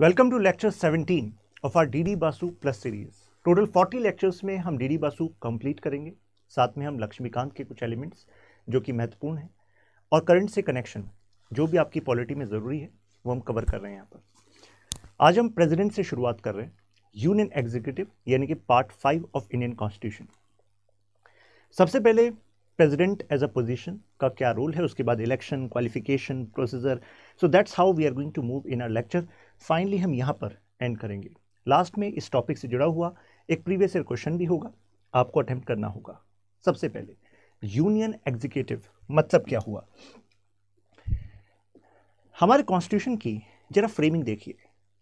Welcome to lecture 17 of R D D Basu plus series total 40 lectures में हम D D Basu complete करेंगे साथ में हम लक्ष्मीकांत के कुछ एलिमेंट्स जो कि महत्वपूर्ण हैं और करंट से कनेक्शन जो भी आपकी पॉलिटी में ज़रूरी है वो हम कवर कर रहे हैं यहाँ पर आज हम प्रेसिडेंट से शुरुआत कर रहे हैं यूनियन एग्जीक्यूटिव यानी कि part five of Indian constitution सबसे पहले प्रेसिडेंट एज अ पोजिशन का क्या रोल है उसके बाद election qualification procedure so that's how we are going to move in our lecture finally हम यहाँ पर एंड करेंगे लास्ट में इस टॉपिक से जुड़ा हुआ एक प्रीवियस ईयर क्वेश्चन भी होगा आपको अटैम्प्ट करना होगा सबसे पहले यूनियन एग्जीक्यूटिव मतलब क्या हुआ हमारे कॉन्स्टिट्यूशन की जरा फ्रेमिंग देखिए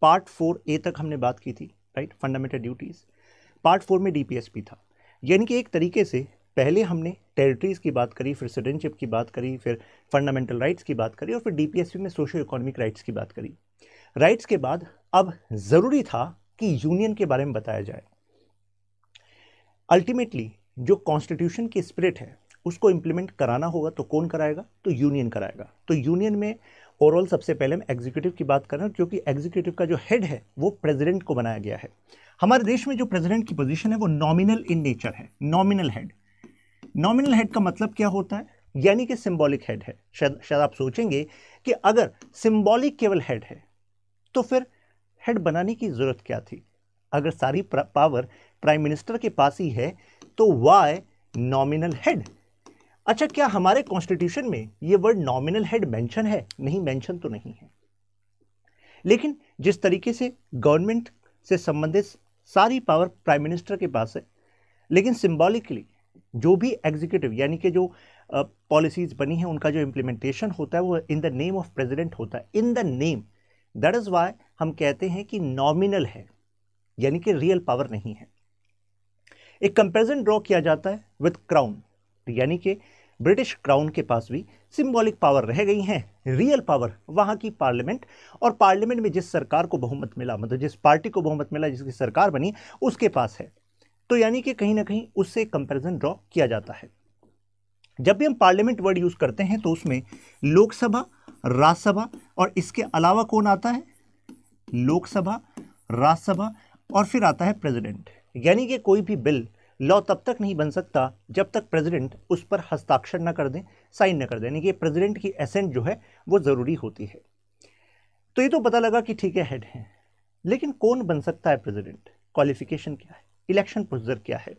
पार्ट फोर ए तक हमने बात की थी right fundamental duties part four में डीपीएसपी था यानी कि एक तरीके से पहले हमने टेरिटरीज़ की बात करी फिर सिटीजनशिप की बात करी फिर फंडामेंटल राइट्स की बात करी और फिर डीपीएसपी में सोशो इकोनॉमिक राइट्स की बात करी राइट्स के बाद अब ज़रूरी था कि यूनियन के बारे में बताया जाए अल्टीमेटली जो कॉन्स्टिट्यूशन की स्पिरिट है उसको इम्प्लीमेंट कराना होगा तो कौन कराएगा तो यूनियन कराएगा तो यूनियन में ओवरऑल सबसे पहले हम एग्जीक्यूटिव की बात कर रहे हैं क्योंकि एग्जीक्यूटिव का जो हेड है वो प्रेसिडेंट को बनाया गया है हमारे देश में जो प्रेसिडेंट की पोजीशन है वो नॉमिनल इन नेचर है नॉमिनल हेड नॉमिनल हेड का मतलब क्या होता है यानी कि सिम्बॉलिक हेड है शायद शायद आप सोचेंगे कि अगर सिंबॉलिक केवल हेड है तो फिर हेड बनाने की ज़रूरत क्या थी अगर सारी पावर प्राइम मिनिस्टर के पास ही है तो वाई नॉमिनल हेड अच्छा क्या हमारे कॉन्स्टिट्यूशन में ये वर्ड नॉमिनल हेड मेंशन है नहीं मेंशन तो नहीं है लेकिन जिस तरीके से गवर्नमेंट से संबंधित सारी पावर प्राइम मिनिस्टर के पास है लेकिन सिंबॉलिकली जो भी एग्जीक्यूटिव यानी कि जो पॉलिसीज़ बनी हैं उनका जो इम्प्लीमेंटेशन होता है वो in the name of president होता है in the name that is why हम कहते हैं कि नॉमिनल है यानी कि रियल पावर नहीं है एक कंपेरिजन ड्रॉ किया जाता है विद क्राउन यानी कि ब्रिटिश क्राउन के पास भी सिंबॉलिक पावर रह गई हैं रियल पावर वहाँ की पार्लियामेंट और पार्लियामेंट में जिस सरकार को बहुमत मिला मतलब जिस पार्टी को बहुमत मिला जिसकी सरकार बनी उसके पास है तो यानी कि कहीं ना कहीं उससे कंपेरिजन ड्रॉ किया जाता है जब भी हम पार्लियामेंट वर्ड यूज़ करते हैं तो उसमें लोकसभा राज्यसभा और इसके अलावा कौन आता है लोकसभा राज्यसभा और फिर आता है प्रेसिडेंट यानी कि कोई भी बिल लॉ तब तक नहीं बन सकता जब तक प्रेसिडेंट उस पर हस्ताक्षर ना कर दें साइन ना कर दें यानी कि प्रेसिडेंट की एसेंट जो है वो ज़रूरी होती है तो ये तो पता लगा कि ठीक है हेड है लेकिन कौन बन सकता है प्रेसिडेंट क्वालिफिकेशन क्या है इलेक्शन प्रोसीजर क्या है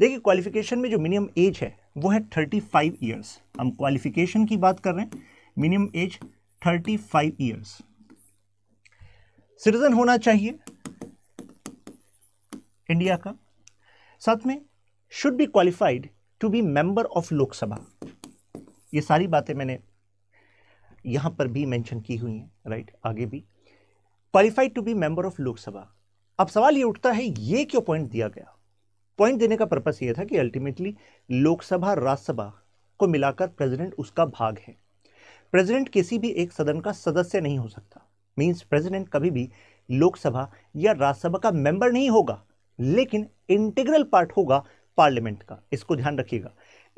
देखिए क्वालिफिकेशन में जो मिनिमम एज है वो है थर्टी फाइव ईयर्स हम क्वालिफिकेशन की बात कर रहे हैं minimum age thirty five years citizen होना चाहिए इंडिया का साथ में should be qualified to be member of Lok Sabha ये सारी बातें मैंने यहां पर भी मेंशन की हुई हैं राइट आगे भी qualified to be member of Lok Sabha अब सवाल ये उठता है ये क्यों पॉइंट दिया गया पॉइंट देने का पर्पस ये था कि अल्टीमेटली लोकसभा राज्यसभा को मिलाकर प्रेसिडेंट उसका भाग है प्रेसिडेंट किसी भी एक सदन का सदस्य नहीं हो सकता मींस प्रेसिडेंट कभी भी लोकसभा या राज्यसभा का मेंबर नहीं होगा लेकिन इंटीग्रल पार्ट होगा पार्लियामेंट का इसको ध्यान रखिएगा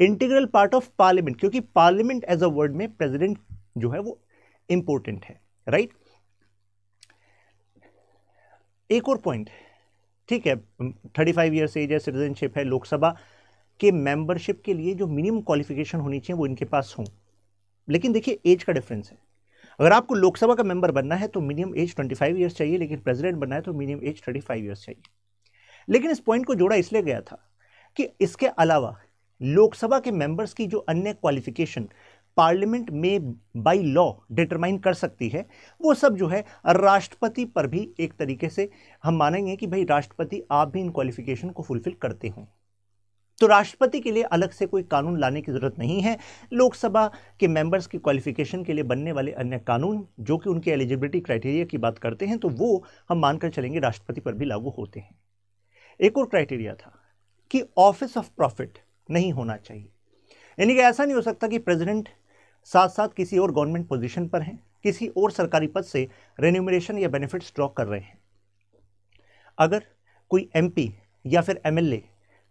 इंटीग्रल पार्ट ऑफ पार्लियामेंट क्योंकि पार्लियामेंट एज अ वर्ड में प्रेसिडेंट जो है वो इंपॉर्टेंट है राइट right? एक और पॉइंट ठीक है थर्टी फाइव ईयर्स एज है सिटीजनशिप है लोकसभा के मेंबरशिप के लिए जो मिनिमम क्वालिफिकेशन होनी चाहिए वो इनके पास हों लेकिन देखिए एज का डिफरेंस है अगर आपको लोकसभा का मेंबर बनना है तो मिनिमम एज 25 फाइव ईयर्स चाहिए लेकिन प्रेसिडेंट बनना है तो मिनिमम एज 35 फाइव ईयर्स चाहिए लेकिन इस पॉइंट को जोड़ा इसलिए गया था कि इसके अलावा लोकसभा के मेंबर्स की जो अन्य क्वालिफिकेशन पार्लियामेंट में बाई लॉ डिटरमाइन कर सकती है वो सब जो है राष्ट्रपति पर भी एक तरीके से हम मानेंगे कि भाई राष्ट्रपति आप भी इन क्वालिफिकेशन को फुलफिल करते हों तो राष्ट्रपति के लिए अलग से कोई कानून लाने की ज़रूरत नहीं है लोकसभा के मेंबर्स की क्वालिफिकेशन के लिए बनने वाले अन्य कानून जो कि उनके एलिजिबिलिटी क्राइटेरिया की बात करते हैं तो वो हम मानकर चलेंगे राष्ट्रपति पर भी लागू होते हैं एक और क्राइटेरिया था कि ऑफिस ऑफ प्रॉफिट नहीं होना चाहिए यानी कि ऐसा नहीं हो सकता कि प्रेजिडेंट साथ साथ किसी और गवर्नमेंट पोजिशन पर हैं किसी और सरकारी पद से रेन्यूमरेशन या बेनिफिट्स ड्रॉ कर रहे हैं अगर कोई एमपी या फिर एमएलए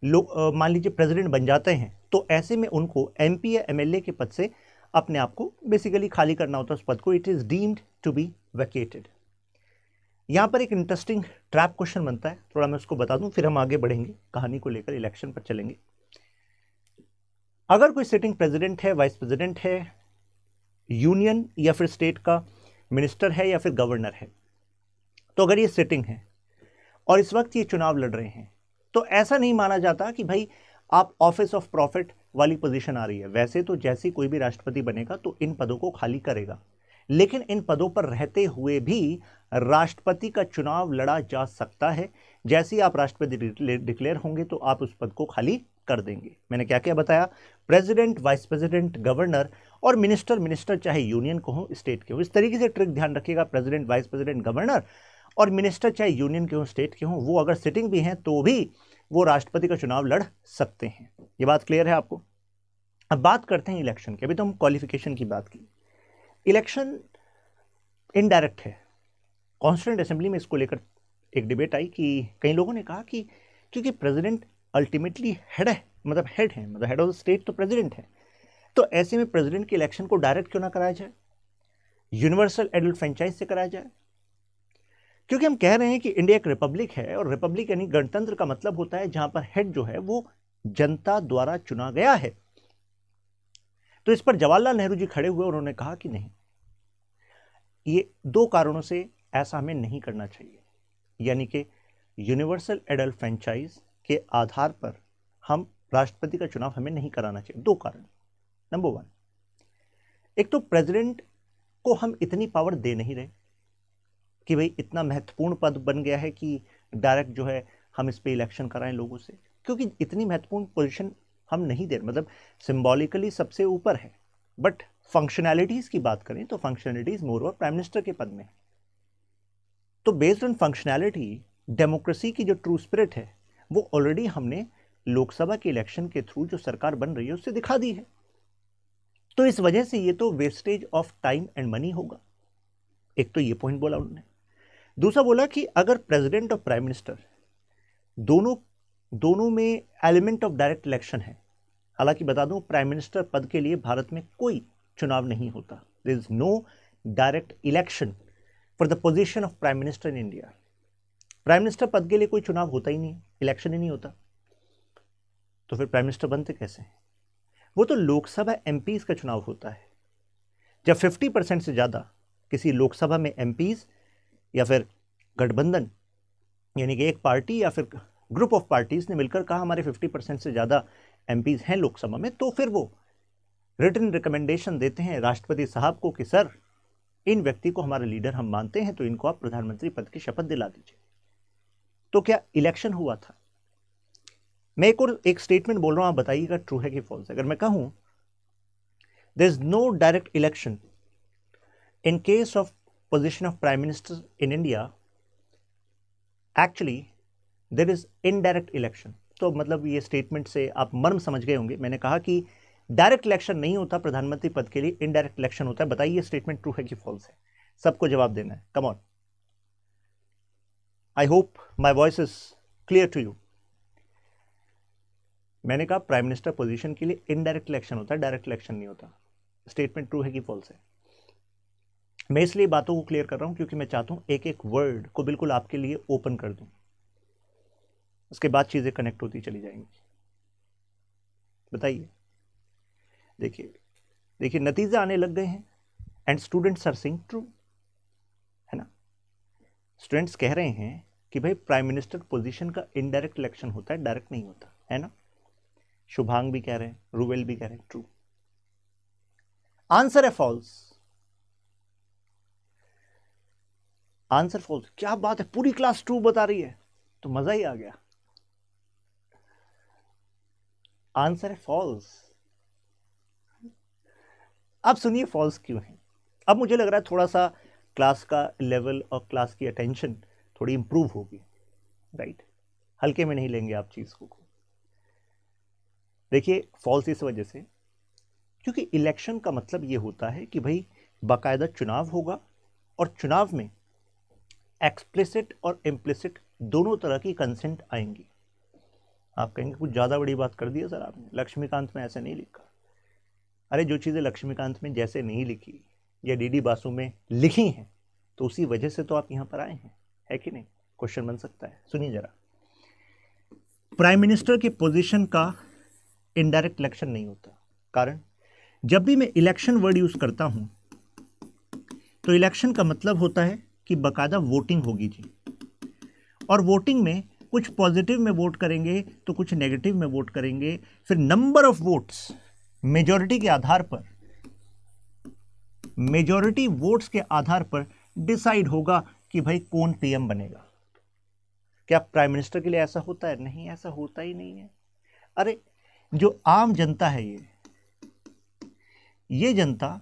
लोग मान लीजिए प्रेसिडेंट बन जाते हैं तो ऐसे में उनको एम या एम के पद से अपने आप को बेसिकली खाली करना होता है उस पद को it is deemed to be vacated यहाँ पर एक इंटरेस्टिंग ट्रैप क्वेश्चन बनता है थोड़ा मैं उसको बता दूँ फिर हम आगे बढ़ेंगे कहानी को लेकर इलेक्शन पर चलेंगे अगर कोई सिटिंग प्रेसिडेंट है वाइस प्रेसिडेंट है यूनियन या फिर स्टेट का मिनिस्टर है या फिर गवर्नर है तो अगर ये सिटिंग है और इस वक्त ये चुनाव लड़ रहे हैं तो ऐसा नहीं माना जाता कि भाई आप ऑफिस ऑफ प्रॉफिट वाली पोजीशन आ रही है वैसे तो जैसे कोई भी राष्ट्रपति बनेगा तो इन पदों को खाली करेगा लेकिन इन पदों पर रहते हुए भी राष्ट्रपति का चुनाव लड़ा जा सकता है जैसे ही आप राष्ट्रपति डिक्लेयर होंगे तो आप उस पद को खाली कर देंगे मैंने क्या क्या बताया प्रेसिडेंट वाइस प्रेसिडेंट गवर्नर और मिनिस्टर मिनिस्टर चाहे यूनियन को हो स्टेट के हो इस तरीके से ट्रिक ध्यान रखिएगा प्रेसिडेंट वाइस प्रेसिडेंट गवर्नर और मिनिस्टर चाहे यूनियन के हों स्टेट के हों वो अगर सिटिंग भी हैं तो भी वो राष्ट्रपति का चुनाव लड़ सकते हैं ये बात क्लियर है आपको अब बात करते हैं इलेक्शन की अभी तो हम क्वालिफिकेशन की बात की इलेक्शन इनडायरेक्ट है कॉन्स्टिटेंट असेंबली में इसको लेकर एक डिबेट आई कि कई लोगों ने कहा कि क्योंकि प्रेसिडेंट अल्टीमेटली हेड है मतलब हेड है मतलब हेड ऑफ द स्टेट तो प्रेसिडेंट है तो ऐसे में प्रेसिडेंट के इलेक्शन को डायरेक्ट क्यों ना कराया जाए यूनिवर्सल एडल्ट फ्रेंचाइज से कराया जाए क्योंकि हम कह रहे हैं कि इंडिया एक रिपब्लिक है और रिपब्लिक यानी गणतंत्र का मतलब होता है जहां पर हेड जो है वो जनता द्वारा चुना गया है तो इस पर जवाहरलाल नेहरू जी खड़े हुए उन्होंने कहा कि नहीं ये दो कारणों से ऐसा हमें नहीं करना चाहिए यानी कि यूनिवर्सल एडल्ट फ्रेंचाइज के आधार पर हम राष्ट्रपति का चुनाव हमें नहीं कराना चाहिए दो कारण नंबर वन एक तो प्रेसिडेंट को हम इतनी पावर दे नहीं रहे कि भाई इतना महत्वपूर्ण पद बन गया है कि डायरेक्ट जो है हम इस पर इलेक्शन कराएं लोगों से क्योंकि इतनी महत्वपूर्ण पोजिशन हम नहीं दे मतलब सिम्बॉलिकली सबसे ऊपर है बट फंक्शनैलिटीज़ की बात करें तो functionalities moreover prime minister के पद में तो बेस्ड ऑन फंक्शनैलिटी डेमोक्रेसी की जो ट्रू स्पिरिट है वो ऑलरेडी हमने लोकसभा के इलेक्शन के थ्रू जो सरकार बन रही है उससे दिखा दी है तो इस वजह से ये तो wastage of time and money होगा एक तो ये पॉइंट बोला उन्होंने दूसरा बोला कि अगर प्रेसिडेंट और प्राइम मिनिस्टर दोनों दोनों में एलिमेंट ऑफ डायरेक्ट इलेक्शन है हालांकि बता दूं प्राइम मिनिस्टर पद के लिए भारत में कोई चुनाव नहीं होता there is no direct election for the position of prime minister in India prime minister पद के लिए कोई चुनाव होता ही नहीं इलेक्शन ही नहीं होता तो फिर प्राइम मिनिस्टर बनते कैसे हैं वो तो लोकसभा एम का चुनाव होता है जब 50 परसेंट से ज़्यादा किसी लोकसभा में एम या फिर गठबंधन यानी कि एक पार्टी या फिर ग्रुप ऑफ पार्टीज़ ने मिलकर कहा हमारे 50 परसेंट से ज़्यादा एम हैं लोकसभा में तो फिर वो रिटर्न रिकमेंडेशन देते हैं राष्ट्रपति साहब को कि सर इन व्यक्ति को हमारा लीडर हम मानते हैं तो इनको आप प्रधानमंत्री पद की शपथ दिला दीजिए तो क्या इलेक्शन हुआ था मैं एक और एक स्टेटमेंट बोल रहा हूँ आप बताइएगा ट्रू है कि फॉल्स अगर मैं कहूँ there is no direct election in case of position of prime minister in India, actually there is indirect election तो मतलब ये स्टेटमेंट से आप मर्म समझ गए होंगे मैंने कहा कि डायरेक्ट इलेक्शन नहीं होता प्रधानमंत्री पद के लिए इनडायरेक्ट इलेक्शन होता है बताइए स्टेटमेंट ट्रू है कि फॉल्स है सबको जवाब देना है come on I hope my voice is clear to you मैंने कहा प्राइम मिनिस्टर पोजीशन के लिए इनडायरेक्ट इलेक्शन होता है डायरेक्ट इलेक्शन नहीं होता स्टेटमेंट ट्रू है कि फॉल्स है मैं इसलिए बातों को क्लियर कर रहा हूँ क्योंकि मैं चाहता हूँ एक एक वर्ड को बिल्कुल आपके लिए ओपन कर दूं उसके बाद चीज़ें कनेक्ट होती चली जाएंगी बताइए देखिए देखिए नतीजे आने लग गए हैं and students are saying true है ना स्टूडेंट्स कह रहे हैं कि भाई प्राइम मिनिस्टर पोजीशन का इनडायरेक्ट इलेक्शन होता है डायरेक्ट नहीं होता है ना शुभांग भी कह रहे हैं रूवेल भी कह रहे हैं ट्रू आंसर है फॉल्स आंसर फॉल्स क्या बात है पूरी क्लास ट्रू बता रही है तो मज़ा ही आ गया आंसर है फॉल्स अब सुनिए फॉल्स क्यों है अब मुझे लग रहा है थोड़ा सा क्लास का लेवल और क्लास की अटेंशन थोड़ी इंप्रूव होगी राइट हल्के में नहीं लेंगे आप चीज़ को देखिए फॉल्स इस वजह से क्योंकि इलेक्शन का मतलब ये होता है कि भाई बाकायदा चुनाव होगा और चुनाव में एक्सप्लिसिट और इम्प्लिसिट दोनों तरह की कंसेंट आएंगी आप कहेंगे कुछ ज़्यादा बड़ी बात कर दी सर आपने लक्ष्मीकांत में ऐसे नहीं लिखा अरे जो चीज़ें लक्ष्मीकांत में जैसे नहीं लिखी या डी डी बासु में लिखी हैं तो उसी वजह से तो आप यहाँ पर आए हैं है कि नहीं क्वेश्चन बन सकता है सुनिए ज़रा प्राइम मिनिस्टर के पोजीशन का इनडायरेक्ट इलेक्शन नहीं होता कारण जब भी मैं इलेक्शन वर्ड यूज़ करता हूँ तो इलेक्शन का मतलब होता है की बाकायदा वोटिंग होगी जी और वोटिंग में कुछ पॉजिटिव में वोट करेंगे तो कुछ नेगेटिव में वोट करेंगे फिर नंबर ऑफ वोट्स मेजॉरिटी के आधार पर मेजॉरिटी वोट्स के आधार पर डिसाइड होगा कि भाई कौन पीएम बनेगा क्या प्राइम मिनिस्टर के लिए ऐसा होता है नहीं ऐसा होता ही नहीं है अरे जो आम जनता है ये ये जनता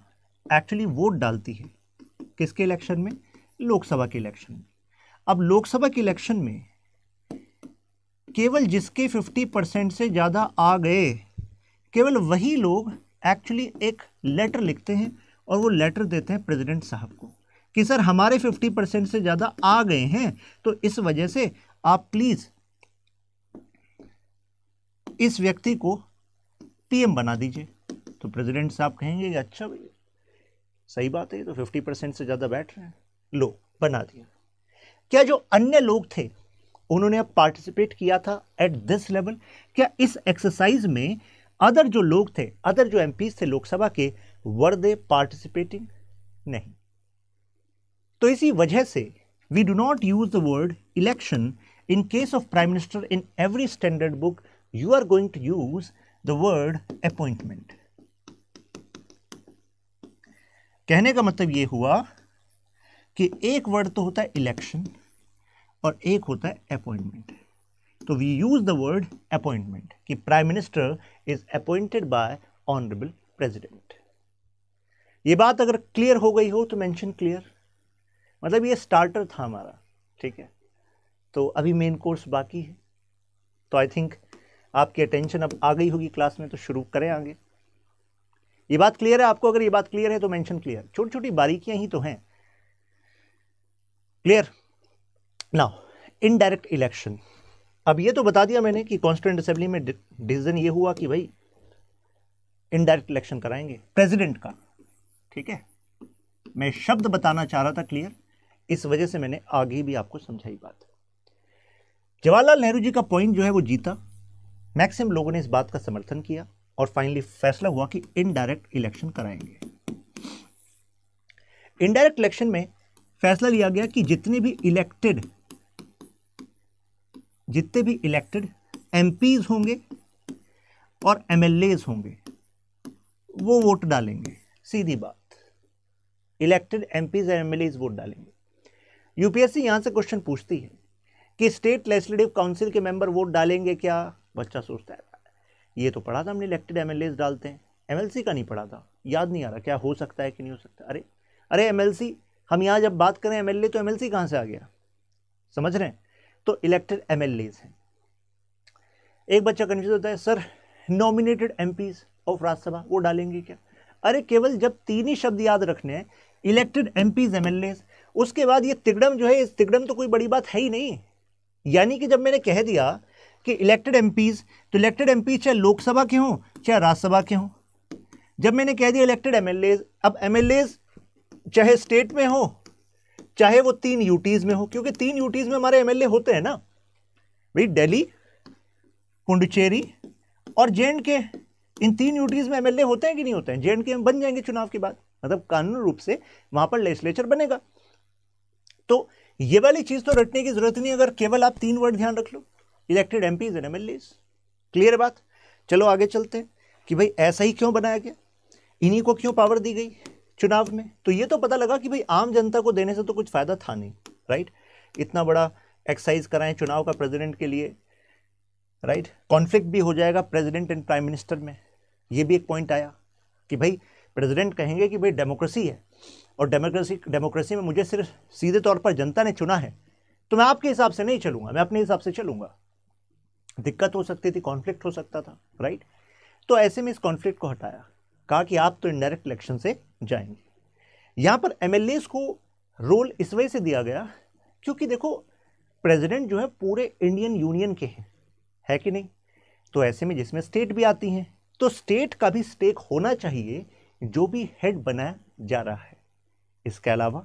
एक्चुअली वोट डालती है किसके इलेक्शन में लोकसभा के इलेक्शन में अब लोकसभा के इलेक्शन में केवल जिसके 50 परसेंट से ज़्यादा आ गए केवल वही लोग एक्चुअली एक लेटर लिखते हैं और वो लेटर देते हैं प्रेसिडेंट साहब को कि सर हमारे 50 परसेंट से ज़्यादा आ गए हैं तो इस वजह से आप प्लीज़ इस व्यक्ति को पीएम बना दीजिए तो प्रेसिडेंट साहब कहेंगे अच्छा भैया सही बात है तो 50 परसेंट से ज़्यादा बैठ रहे हैं लोग बना दिया क्या जो अन्य लोग थे उन्होंने अब पार्टिसिपेट किया था एट दिस लेवल क्या इस एक्सरसाइज में अदर जो लोग थे अदर जो एम थे लोकसभा के वर दे पार्टिसिपेटिंग नहीं तो इसी वजह से we do not use the word election in case of prime minister in every standard book you are going to use the word appointment कहने का मतलब यह हुआ कि एक वर्ड तो होता है इलेक्शन और एक होता है अपॉइंटमेंट तो we use the word appointment कि prime minister is appointed by honourable president ये बात अगर क्लियर हो गई हो तो मेंशन क्लियर मतलब ये स्टार्टर था हमारा ठीक है तो अभी मेन कोर्स बाकी है तो आई थिंक आपकी अटेंशन अब आ गई होगी क्लास में तो शुरू करें आगे ये बात क्लियर है आपको अगर ये बात क्लियर है तो मेंशन क्लियर छोटी छोटी बारीकियां ही तो हैं क्लियर नाउ इनडायरेक्ट इलेक्शन अब ये तो बता दिया मैंने कि कॉन्स्टिट्यूंट असेंबली में डिसीजन ये हुआ कि भाई इनडायरेक्ट इलेक्शन कराएंगे प्रेसिडेंट का ठीक है मैं शब्द बताना चाह रहा था क्लियर इस वजह से मैंने आगे भी आपको समझाई बात जवाहरलाल नेहरू जी का पॉइंट जो है वो जीता मैक्सिम लोगों ने इस बात का समर्थन किया और फाइनली फैसला हुआ कि इनडायरेक्ट इलेक्शन कराएंगे इनडायरेक्ट इलेक्शन में फैसला लिया गया कि जितने भी इलेक्टेड जितने भी इलेक्टेड एमपीज होंगे और एमएलएज होंगे वो वोट डालेंगे सीधी बात इलेक्टेड एमपीज और एमएलएज वोट डालेंगे यूपीएससी यहाँ से क्वेश्चन पूछती है कि स्टेट लेजिस्लेटिव काउंसिल के मेंबर वोट डालेंगे क्या बच्चा सोचता है ये तो पढ़ा था हमने इलेक्टेड एमएलएज डालते हैं एमएलसी का नहीं पढ़ा था याद नहीं आ रहा क्या हो सकता है कि नहीं हो सकता अरे अरे एमएलसी हम यहाँ जब बात करें एम तो एम कहाँ से आ गया समझ रहे हैं तो इलेक्टेड एम हैं एक बच्चा कन्फ्यूज होता है sir nominated M of Rajya Sabha वो डालेंगे क्या अरे केवल जब तीन ही शब्द याद रखने हैं इलेक्टेड एम पीज उसके बाद ये तिगड़म जो है इस तिगड़म तो कोई बड़ी बात है ही नहीं यानी कि जब मैंने कह दिया कि इलेक्टेड एम तो इलेक्टेड एम चाहे लोकसभा के हों चाहे राज्यसभा के हों जब मैंने कह दिया इलेक्टेड एम अब एम चाहे स्टेट में हो चाहे वो तीन यूटीज़ में हो क्योंकि तीन यूटीज़ में हमारे एमएलए होते हैं ना भाई दिल्ली पुंडुचेरी और जे के इन तीन यूटीज़ में एमएलए होते हैं कि नहीं होते हैं जे के हम बन जाएंगे चुनाव के बाद मतलब कानून रूप से वहां पर लेजिस्लेचर बनेगा तो ये वाली चीज़ तो रटने की जरूरत नहीं अगर केवल आप तीन वर्ड ध्यान रख लो elected MPs and M clear बात चलो आगे चलते हैं कि भाई ऐसा ही क्यों बनाया गया इन्हीं को क्यों पावर दी गई चुनाव में तो ये तो पता लगा कि भाई आम जनता को देने से तो कुछ फ़ायदा था नहीं राइट इतना बड़ा एक्सरसाइज कराएं चुनाव का प्रेसिडेंट के लिए राइट कॉन्फ्लिक्ट भी हो जाएगा प्रेसिडेंट एंड प्राइम मिनिस्टर में ये भी एक पॉइंट आया कि भाई प्रेसिडेंट कहेंगे कि भाई डेमोक्रेसी है और डेमोक्रेसी डेमोक्रेसी में मुझे सिर्फ सीधे तौर पर जनता ने चुना है तो मैं आपके हिसाब से नहीं चलूँगा मैं अपने हिसाब से चलूँगा दिक्कत हो सकती थी कॉन्फ्लिक्ट हो सकता था राइट तो ऐसे में इस कॉन्फ्लिक्ट को हटाया कहा कि आप तो इनडायरेक्ट इलेक्शन से जाएंगे यहाँ पर एम को रोल इस वजह से दिया गया क्योंकि देखो प्रेसिडेंट जो है पूरे इंडियन यूनियन के हैं है कि नहीं तो ऐसे में जिसमें स्टेट भी आती हैं तो स्टेट का भी स्टेक होना चाहिए जो भी हेड बनाया जा रहा है इसके अलावा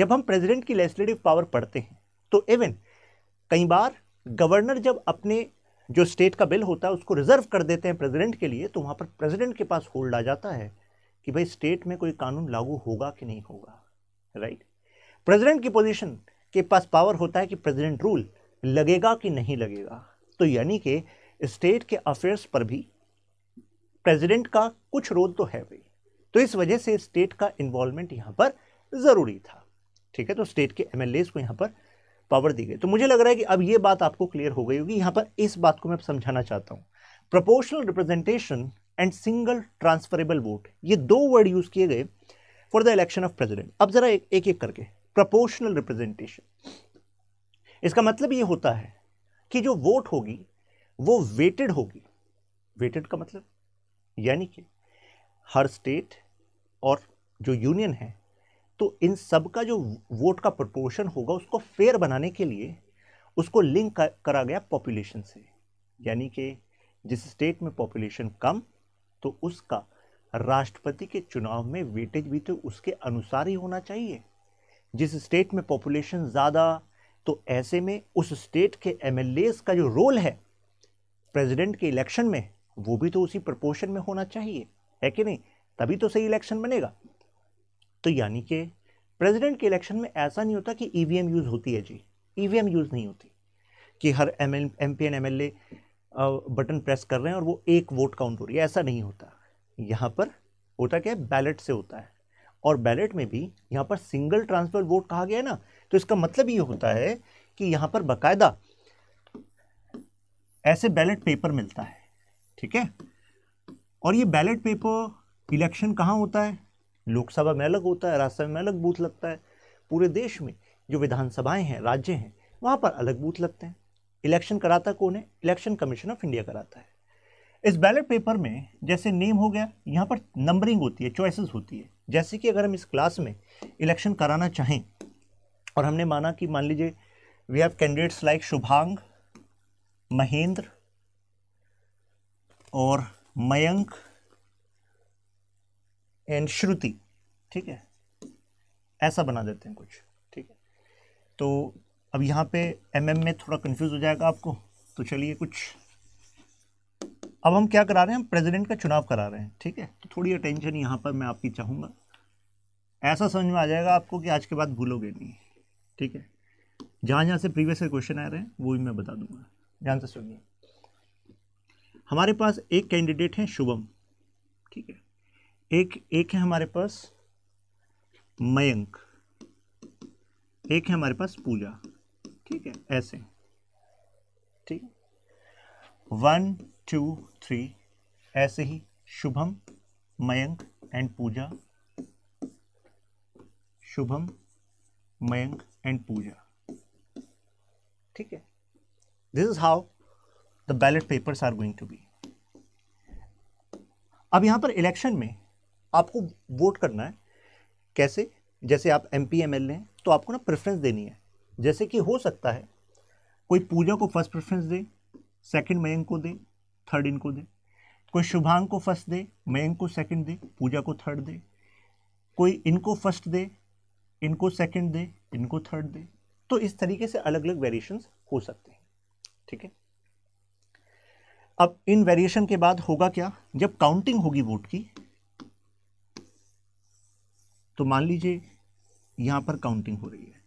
जब हम प्रेसिडेंट की लेजिस्लेटिव पावर पढ़ते हैं तो इवन कई बार गवर्नर जब अपने जो स्टेट का बिल होता है उसको रिजर्व कर देते हैं प्रेसिडेंट के लिए तो वहाँ पर प्रेसिडेंट के पास होल्ड आ जाता है कि भाई स्टेट में कोई कानून लागू होगा कि नहीं होगा राइट प्रेसिडेंट की पोजीशन के पास पावर होता है कि प्रेसिडेंट रूल लगेगा कि नहीं लगेगा तो यानी कि स्टेट के अफेयर्स पर भी प्रेसिडेंट का कुछ रोल तो है भाई तो इस वजह से स्टेट का इन्वॉल्वमेंट यहाँ पर ज़रूरी था ठीक है तो स्टेट के एम को यहाँ पर पावर दी गई तो मुझे लग रहा है कि अब ये बात आपको क्लियर हो गई होगी यहाँ पर इस बात को मैं समझाना चाहता हूँ proportional representation and single transferable vote ये दो वर्ड यूज़ किए गए for the election of president अब ज़रा एक, एक एक करके प्रपोर्शनल रिप्रेजेंटेशन इसका मतलब ये होता है कि जो वोट होगी वो वेटेड होगी वेटेड का मतलब यानी कि हर स्टेट और जो यूनियन है तो इन सब का जो वोट का प्रपोर्शन होगा उसको फेयर बनाने के लिए उसको लिंक करा गया पॉपुलेशन से यानी कि जिस स्टेट में पॉपुलेशन कम तो उसका राष्ट्रपति के चुनाव में वेटेज भी तो उसके अनुसार ही होना चाहिए जिस स्टेट में पॉपुलेशन ज़्यादा तो ऐसे में उस स्टेट के एम का जो रोल है प्रेसिडेंट के इलेक्शन में वो भी तो उसी प्रपोर्शन में होना चाहिए है कि नहीं तभी तो सही इलेक्शन बनेगा तो यानी कि प्रेसिडेंट के इलेक्शन में ऐसा नहीं होता कि ईवीएम e यूज़ होती है जी ईवीएम e यूज़ नहीं होती कि हर M L M P N M L A button press कर रहे हैं और वो एक वोट काउंट हो रही है ऐसा नहीं होता यहाँ पर होता क्या है बैलेट से होता है और बैलेट में भी यहाँ पर सिंगल ट्रांसफर वोट कहा गया है ना तो इसका मतलब ये होता है कि यहाँ पर बाकायदा ऐसे बैलेट पेपर मिलता है ठीक है और ये बैलेट पेपर इलेक्शन कहाँ होता है लोकसभा में अलग होता है राज्यसभा में अलग बूथ लगता है पूरे देश में जो विधानसभाएं हैं राज्य हैं वहाँ पर अलग बूथ लगते हैं इलेक्शन कराता कौन है इलेक्शन कमीशन ऑफ इंडिया कराता है इस बैलेट पेपर में जैसे नेम हो गया यहाँ पर नंबरिंग होती है चॉइसेस होती है जैसे कि अगर हम इस क्लास में इलेक्शन कराना चाहें और हमने माना कि मान लीजिए we have candidates like Shubhang Mahendra और मयंक एंड श्रुति ठीक है ऐसा बना देते हैं कुछ ठीक है तो अब यहाँ पे एम mm में थोड़ा कंफ्यूज हो जाएगा आपको तो चलिए कुछ अब हम क्या करा रहे हैं हम प्रेसिडेंट का चुनाव करा रहे हैं ठीक है तो थोड़ी अटेंशन यहाँ पर मैं आपकी चाहूँगा ऐसा समझ में आ जाएगा आपको कि आज के बाद भूलोगे नहीं ठीक है जहाँ जहाँ से प्रीवियस क्वेश्चन आ रहे हैं वो भी मैं बता दूंगा ध्यान से सुनिए हमारे पास एक कैंडिडेट हैं शुभम ठीक है एक एक है हमारे पास मयंक एक है हमारे पास पूजा ठीक है ऐसे ठीक वन टू थ्री ऐसे ही शुभम मयंक एंड पूजा शुभम मयंक एंड पूजा ठीक है this is how the ballot papers are going to be अब यहां पर इलेक्शन में आपको वोट करना है कैसे जैसे आप एम पी एम एल हैं तो आपको ना प्रेफरेंस देनी है जैसे कि हो सकता है कोई पूजा को फर्स्ट प्रेफरेंस दे सेकंड मयंक को दे थर्ड इनको दे कोई शुभांग को फर्स्ट दे मयंक को सेकंड दे पूजा को थर्ड दे कोई इनको फर्स्ट दे इनको सेकंड दे इनको थर्ड दे तो इस तरीके से अलग अलग वेरिएशंस हो सकते हैं ठीक है अब इन वेरिएशन के बाद होगा क्या जब काउंटिंग होगी वोट की तो मान लीजिए यहां पर काउंटिंग हो रही है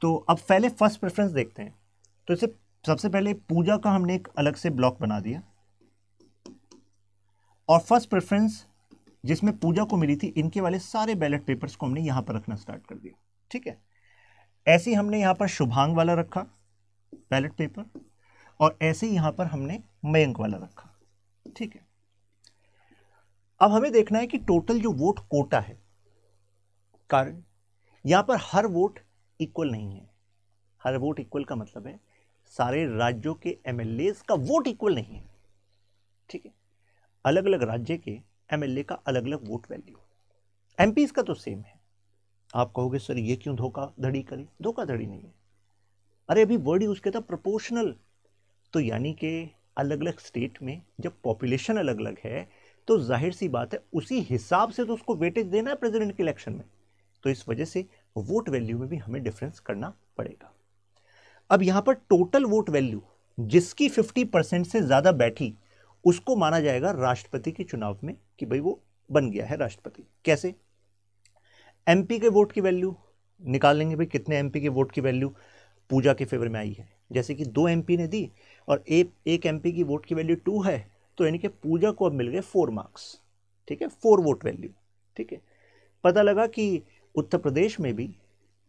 तो अब पहले फर्स्ट प्रेफरेंस देखते हैं तो इसे सबसे पहले पूजा का हमने एक अलग से ब्लॉक बना दिया और फर्स्ट प्रेफरेंस जिसमें पूजा को मिली थी इनके वाले सारे बैलेट पेपर्स को हमने यहां पर रखना स्टार्ट कर दिया ठीक है ऐसे हमने यहां पर शुभांग वाला रखा बैलेट पेपर और ऐसे यहां पर हमने मयंक वाला रखा ठीक है अब हमें देखना है कि टोटल जो वोट कोटा है कारण यहाँ पर हर वोट इक्वल नहीं है हर वोट इक्वल का मतलब है सारे राज्यों के एम का वोट इक्वल नहीं है ठीक है अलग अलग राज्य के एम का अलग अलग वोट वैल्यू एम का तो सेम है आप कहोगे सर ये क्यों धोखा धड़ी करी धोखा धड़ी नहीं है अरे अभी वर्ड यूज़ किया था प्रोपोर्शनल तो यानी कि अलग अलग स्टेट में जब पॉपुलेशन अलग अलग है तो जाहिर सी बात है उसी हिसाब से तो उसको वेटेज देना है प्रेसिडेंट के इलेक्शन में तो इस वजह से वोट वैल्यू में भी हमें डिफरेंस करना पड़ेगा अब यहां पर टोटल वोट वैल्यू जिसकी 50 परसेंट से ज़्यादा बैठी उसको माना जाएगा राष्ट्रपति के चुनाव में कि भाई वो बन गया है राष्ट्रपति कैसे एमपी के वोट की वैल्यू निकालेंगे भाई कितने एमपी के वोट की वैल्यू पूजा के फेवर में आई है जैसे कि दो एमपी ने दी और ए, एक एमपी की वोट की वैल्यू टू है तो यानी कि पूजा को अब मिल गए फोर मार्क्स ठीक है फोर वोट वैल्यू ठीक है पता लगा कि उत्तर प्रदेश में भी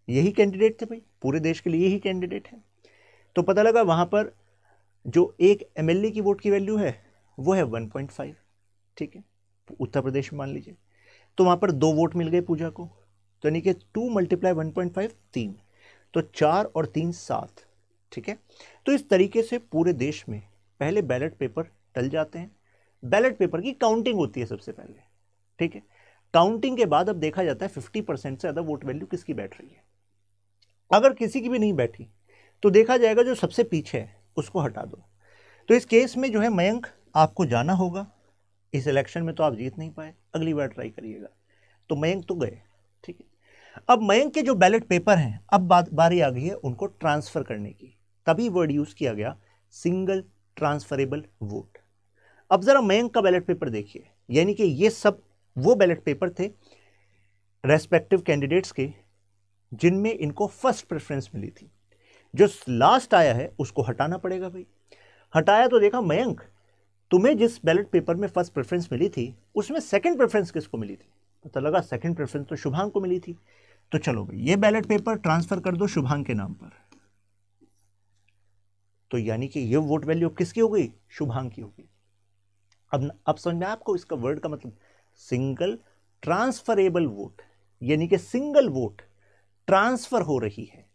यही कैंडिडेट थे भाई पूरे देश के लिए यही कैंडिडेट है तो पता लगा वहाँ पर जो एक एम की वोट की वैल्यू है वो है वन ठीक है उत्तर प्रदेश में मान लीजिए तो वहाँ पर दो वोट मिल गए पूजा को तो यानी कि two multiply one point five तीन तो चार और तीन सात ठीक है तो इस तरीके से पूरे देश में पहले बैलेट पेपर टल जाते हैं बैलेट पेपर की काउंटिंग होती है सबसे पहले ठीक है काउंटिंग के बाद अब देखा जाता है फिफ्टी परसेंट से ज़्यादा वोट वैल्यू किसकी बैठ रही है अगर किसी की भी नहीं बैठी तो देखा जाएगा जो सबसे पीछे है उसको हटा दो तो इस केस में जो है मयंक आपको जाना होगा इस इलेक्शन में तो आप जीत नहीं पाए अगली बार ट्राई करिएगा तो मयंक तो गए ठीक है अब मयंक के जो बैलेट पेपर हैं अब बात बारी आ गई है उनको ट्रांसफ़र करने की तभी वर्ड यूज़ किया गया सिंगल ट्रांसफरेबल वोट अब ज़रा मयंक का बैलेट पेपर देखिए यानी कि ये सब वो बैलेट पेपर थे रेस्पेक्टिव कैंडिडेट्स के जिनमें इनको फर्स्ट प्रेफरेंस मिली थी जो लास्ट आया है उसको हटाना पड़ेगा भाई हटाया तो देखा मयंक तुम्हें जिस बैलेट पेपर में फर्स्ट प्रेफरेंस मिली थी उसमें सेकंड प्रेफरेंस किसको मिली थी पता लगा सेकंड प्रेफरेंस तो शुभांग को मिली थी तो चलो भाई ये बैलेट पेपर ट्रांसफ़र कर दो शुभांग के नाम पर तो यानी कि ये वोट वैल्यू किसकी हो गई शुभांग की होगी अब अब समझ में आपको इसका वर्ड का मतलब सिंगल ट्रांसफरेबल वोट यानी कि सिंगल वोट ट्रांसफर हो रही है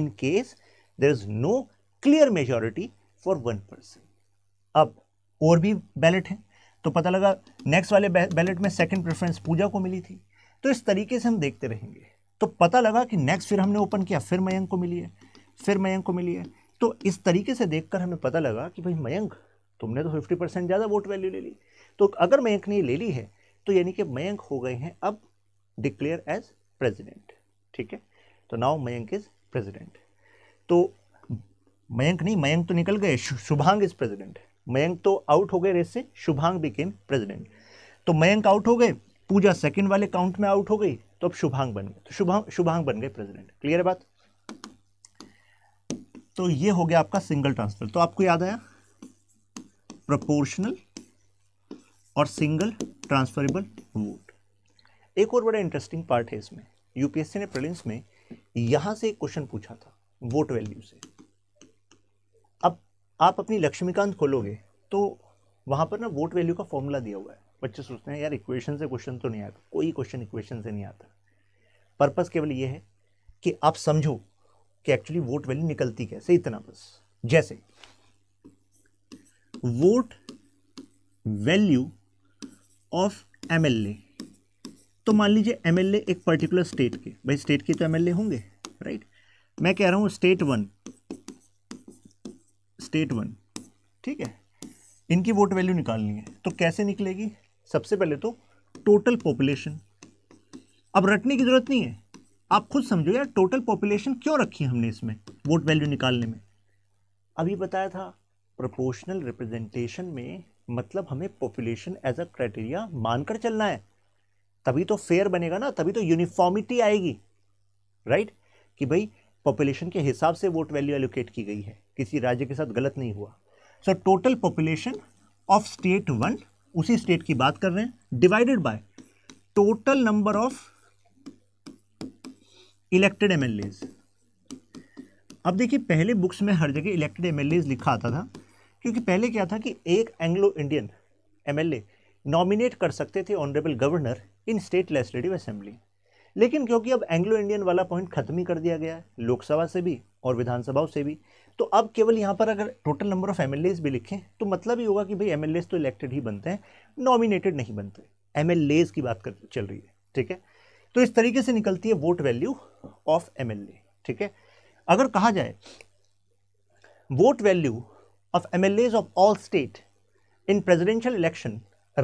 in case there is no clear majority for one person अब और भी बैलेट हैं तो पता लगा नेक्स्ट वाले बैलेट में सेकंड प्रेफरेंस पूजा को मिली थी तो इस तरीके से हम देखते रहेंगे तो पता लगा कि नेक्स्ट फिर हमने ओपन किया फिर मयंक को मिली है फिर मयंक को मिली है तो इस तरीके से देखकर हमें पता लगा कि भाई मयंक तुमने तो फिफ्टी परसेंट ज़्यादा वोट वैल्यू ले ली तो अगर मयंक ने ले ली है तो यानी कि मयंक हो गए हैं अब डिक्लेयर एज प्रेजिडेंट ठीक है तो नाउ मयंक इज प्रेजिडेंट तो मयंक नहीं मयंक तो निकल गए शुभांग इज प्रेजिडेंट मयंक तो आउट हो गए रेस से शुभांग बिकेम प्रेजिडेंट तो मयंक आउट हो गए पूजा सेकंड वाले काउंट में आउट हो गई तो अब शुभांग बन गए तो शुभांग शुभांग बन गए प्रेसिडेंट क्लियर है बात तो ये हो गया आपका सिंगल ट्रांसफर तो आपको याद आया प्रोपोर्शनल और सिंगल ट्रांसफरेबल वोट एक और बड़ा इंटरेस्टिंग पार्ट है इसमें यूपीएससी ने प्रिलिम्स में यहां से एक क्वेश्चन पूछा था वोट वैल्यू से अब आप अपनी लक्ष्मीकांत खोलोगे तो वहां पर ना वोट वैल्यू का फॉर्मूला दिया हुआ है बच्चे सोचते हैं यार इक्वेशन से क्वेश्चन तो नहीं आता कोई क्वेश्चन इक्वेशन से नहीं आता पर्पज़ केवल यह है कि आप समझो कि एक्चुअली वोट वैल्यू निकलती कैसे इतना बस जैसे वोट वैल्यू ऑफ एमएलए तो मान लीजिए एमएलए एक पर्टिकुलर स्टेट के भाई स्टेट के तो एमएलए होंगे राइट मैं कह रहा हूँ स्टेट वन स्टेट वन ठीक है इनकी वोट वैल्यू निकालनी है तो कैसे निकलेगी सबसे पहले तो टोटल पॉपुलेशन अब रटने की ज़रूरत नहीं है आप खुद समझो यार टोटल पॉपुलेशन क्यों रखी है हमने इसमें वोट वैल्यू निकालने में अभी बताया था प्रोपोर्शनल रिप्रेजेंटेशन में मतलब हमें पॉपुलेशन एज अ क्राइटेरिया मानकर चलना है तभी तो फेयर बनेगा ना तभी तो यूनिफॉर्मिटी आएगी राइट right? कि भाई पॉपुलेशन के हिसाब से वोट वैल्यू एलोकेट की गई है किसी राज्य के साथ गलत नहीं हुआ so total population of state one उसी स्टेट की बात कर रहे हैं divided by total number of elected MLA अब देखिए पहले बुक्स में हर जगह इलेक्टेड एमएलए लिखा आता था क्योंकि पहले क्या था कि एक एंग्लो इंडियन एमएलए नॉमिनेट कर सकते थे honourable governor in state legislative assembly लेकिन क्योंकि अब एंग्लो इंडियन वाला पॉइंट खत्म ही कर दिया गया है लोकसभा से भी और विधानसभाओं से भी तो अब केवल यहाँ पर अगर टोटल नंबर ऑफ एम भी लिखें तो मतलब ये होगा कि भाई एम तो इलेक्टेड ही बनते हैं नॉमिनेटेड नहीं बनते एम की बात कर चल रही है ठीक है तो इस तरीके से निकलती है वोट वैल्यू ऑफ एम ठीक है अगर कहा जाए vote value of MLAs of all state in presidential election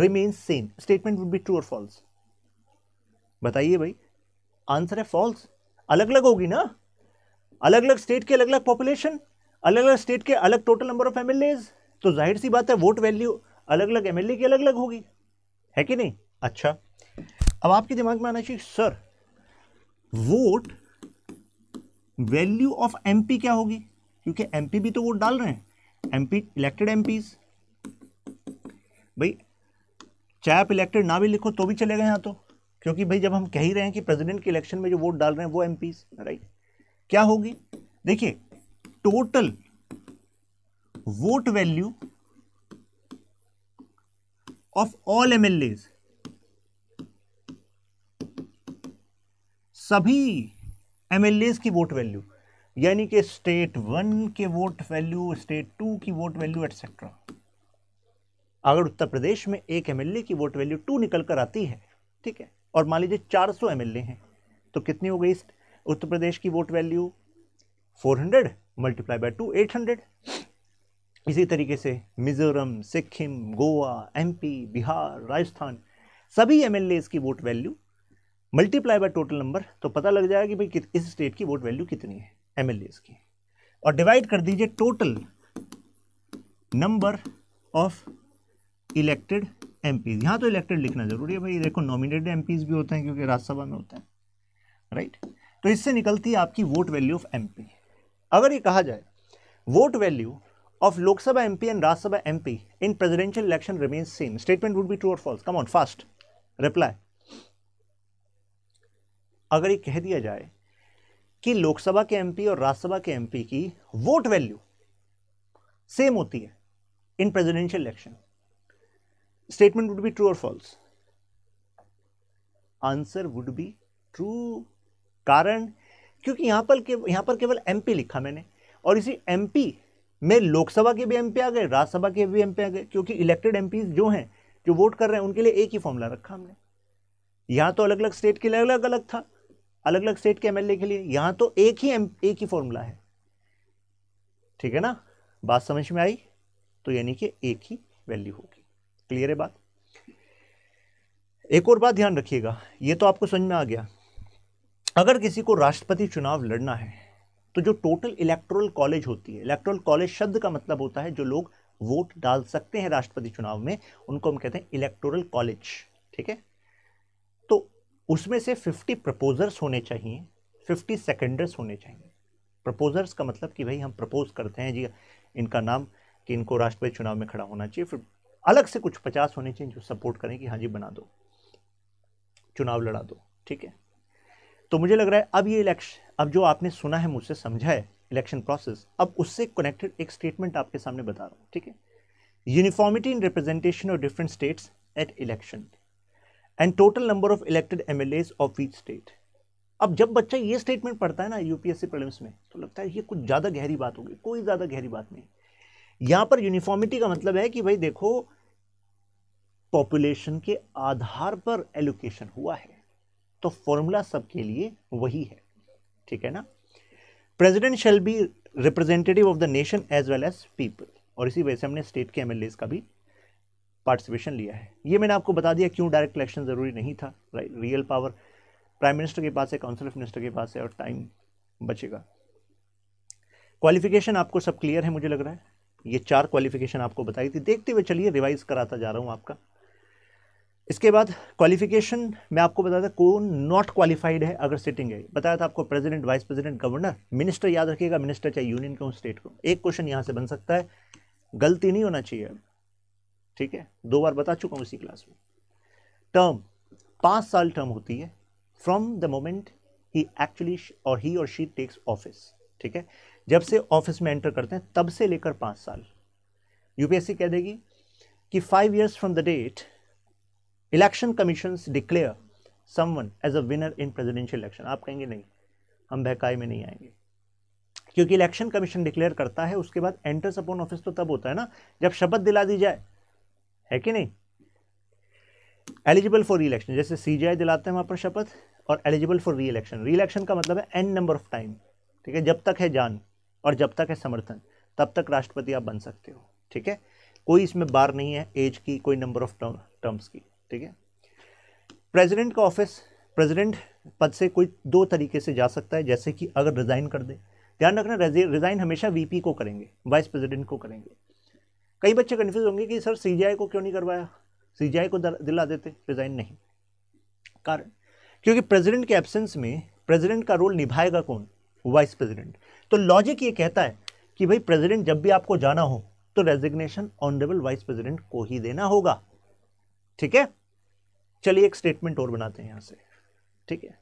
remains same statement would be true or false बताइए भाई आंसर है फॉल्स अलग अलग होगी ना अलग अलग स्टेट के अलग अलग पॉपुलेशन अलग अलग स्टेट के अलग टोटल नंबर ऑफ एमएलएज तो जाहिर सी बात है वोट वैल्यू अलग अलग एमएलए की अलग अलग होगी है कि नहीं अच्छा अब आपके दिमाग में आना चाहिए sir vote value of MP क्या होगी क्योंकि एमपी भी तो वोट डाल रहे हैं M MP elected MPs भाई चाहे आप इलेक्टेड ना भी लिखो तो भी चलेगा यहाँ तो क्योंकि भाई जब हम कह ही रहे हैं कि प्रेसिडेंट के इलेक्शन में जो वोट डाल रहे हैं वो एम राइट क्या होगी देखिए total vote value of all MLAs सभी एम एल एज की वोट वैल्यू यानी कि स्टेट वन के वोट वैल्यू स्टेट टू की वोट वैल्यू एटसेट्रा अगर उत्तर प्रदेश में एक एमएलए की वोट वैल्यू टू निकल कर आती है ठीक है और मान लीजिए चार सौ एम हैं तो कितनी हो गई उत्तर प्रदेश की vote value four hundred multiply by two eight hundred इसी तरीके से मिज़ोरम सिक्किम गोवा एमपी बिहार राजस्थान सभी एम की vote value multiply by total number तो पता लग जाएगा कि भाई इस स्टेट की वोट वैल्यू कितनी है एम की और डिवाइड कर दीजिए total number of elected MPs यहाँ तो इलेक्टेड लिखना जरूरी है भाई देखो नॉमिनेटेड एम भी होते हैं क्योंकि राज्यसभा में होते हैं राइट तो इससे निकलती है आपकी वोट वैल्यू ऑफ एम अगर ये कहा जाए vote value of Lok Sabha MP and Rajya Sabha MP in presidential election remains same statement would be true और false. Come on, fast. अगर ये कह दिया जाए कि लोकसभा के एमपी और राज्यसभा के एमपी की वोट वैल्यू सेम होती है in presidential election statement would be true और false answer would be true कारण क्योंकि यहां पर यहां पर केवल एमपी लिखा मैंने और इसी एमपी में लोकसभा के भी एमपी आ गए राज्यसभा के भी एमपी आ गए क्योंकि इलेक्टेड एमपी जो हैं जो वोट कर रहे हैं उनके लिए एक ही फॉर्मूला रखा हमने यहां तो अलग अलग स्टेट के लिए अलग अलग था अलग अलग स्टेट के एमएलए के लिए यहां तो एक ही एक ही फॉर्मूला है ठीक है ना बात समझ में आई तो यानी कि एक ही वैल्यू होगी क्लियर है बात एक और बात ध्यान रखिएगा ये तो आपको समझ में आ गया अगर किसी को राष्ट्रपति चुनाव लड़ना है तो जो टोटल इलेक्ट्रोल कॉलेज होती है इलेक्ट्रोल कॉलेज शब्द का मतलब होता है जो लोग वोट डाल सकते हैं राष्ट्रपति चुनाव में उनको हम कहते हैं इलेक्टोरल कॉलेज ठीक है उसमें से 50 प्रपोजर्स होने चाहिए 50 सेकेंडर्स होने चाहिए प्रपोजर्स का मतलब कि भाई हम प्रपोज करते हैं जी इनका नाम कि इनको राष्ट्रपति चुनाव में खड़ा होना चाहिए फिर अलग से कुछ पचास होने चाहिए जो सपोर्ट करें कि हाँ जी बना दो चुनाव लड़ा दो ठीक है तो मुझे लग रहा है अब ये इलेक्शन अब जो आपने सुना है मुझसे समझा है इलेक्शन प्रोसेस अब उससे कनेक्टेड एक स्टेटमेंट आपके सामने बता रहा हूँ ठीक है uniformity in representation of different states at election and total number of elected MLAs of each state अब जब बच्चा ये स्टेटमेंट पढ़ता है ना यूपीएससी प्रॉब्लम्स में तो लगता है ये कुछ ज़्यादा गहरी बात होगी कोई ज़्यादा गहरी बात नहीं यहाँ पर यूनिफॉर्मिटी का मतलब है कि भाई देखो पॉपुलेशन के आधार पर एलोकेशन हुआ है तो फॉर्मूला सबके लिए वही है ठीक है ना president shall be representative of the nation as well as people और इसी वजह से हमने स्टेट के एमएलएज का भी पार्टिसिपेशन लिया है ये मैंने आपको बता दिया क्यों डायरेक्ट इलेक्शन ज़रूरी नहीं था रियल पावर प्राइम मिनिस्टर के पास है काउंसिल ऑफ मिनिस्टर के पास है और टाइम बचेगा क्वालिफिकेशन आपको सब क्लियर है मुझे लग रहा है ये चार क्वालिफिकेशन आपको बताई थी देखते हुए चलिए रिवाइज कराता जा रहा हूँ आपका इसके बाद क्वालिफिकेशन मैं आपको बताता कौन नॉट क्वालिफाइड है अगर सिटिंग है बताया था आपको president vice president governor minister याद रखिएगा मिनिस्टर चाहे यूनियन के हो स्टेट को एक क्वेश्चन यहाँ से बन सकता है गलती नहीं होना चाहिए ठीक है दो बार बता चुका हूं इसी क्लास में टर्म पांच साल टर्म होती है फ्रॉम द मोमेंट ही एक्चुअली और ही और शी टेक्स ऑफिस ठीक है जब से ऑफिस में एंटर करते हैं तब से लेकर पांच साल यूपीएससी कह देगी कि five years from the date election commission declare someone as a winner in presidential election आप कहेंगे नहीं हम बहकाई में नहीं आएंगे क्योंकि इलेक्शन कमीशन डिक्लेयर करता है उसके बाद एंटर्स अपॉन ऑफिस तो तब होता है ना जब शपथ दिला दी जाए है कि नहीं एलिजिबल फॉर री इलेक्शन जैसे सी दिलाते हैं वहां पर शपथ और eligible for reelection reelection का मतलब है एन नंबर ऑफ टाइम ठीक है जब तक है जान और जब तक है समर्थन तब तक राष्ट्रपति आप बन सकते हो ठीक है कोई इसमें बार नहीं है एज की कोई नंबर ऑफ टर्म्स की ठीक है प्रेसिडेंट का ऑफिस प्रेसिडेंट पद से कोई दो तरीके से जा सकता है जैसे कि अगर रिज़ाइन कर दे ध्यान रखना रिज़ाइन हमेशा वीपी को करेंगे वाइस प्रेसिडेंट को करेंगे कई बच्चे कन्फ्यूज होंगे कि सर सी को क्यों नहीं करवाया सी को दिला देते रिज़ाइन नहीं कारण क्योंकि प्रेसिडेंट के एब्सेंस में प्रेसिडेंट का रोल निभाएगा कौन वाइस प्रेसिडेंट तो लॉजिक ये कहता है कि भाई प्रेसिडेंट जब भी आपको जाना हो तो रेजिग्नेशन ऑनरेबल वाइस प्रेसिडेंट को ही देना होगा ठीक है चलिए एक स्टेटमेंट और बनाते हैं यहाँ से ठीक है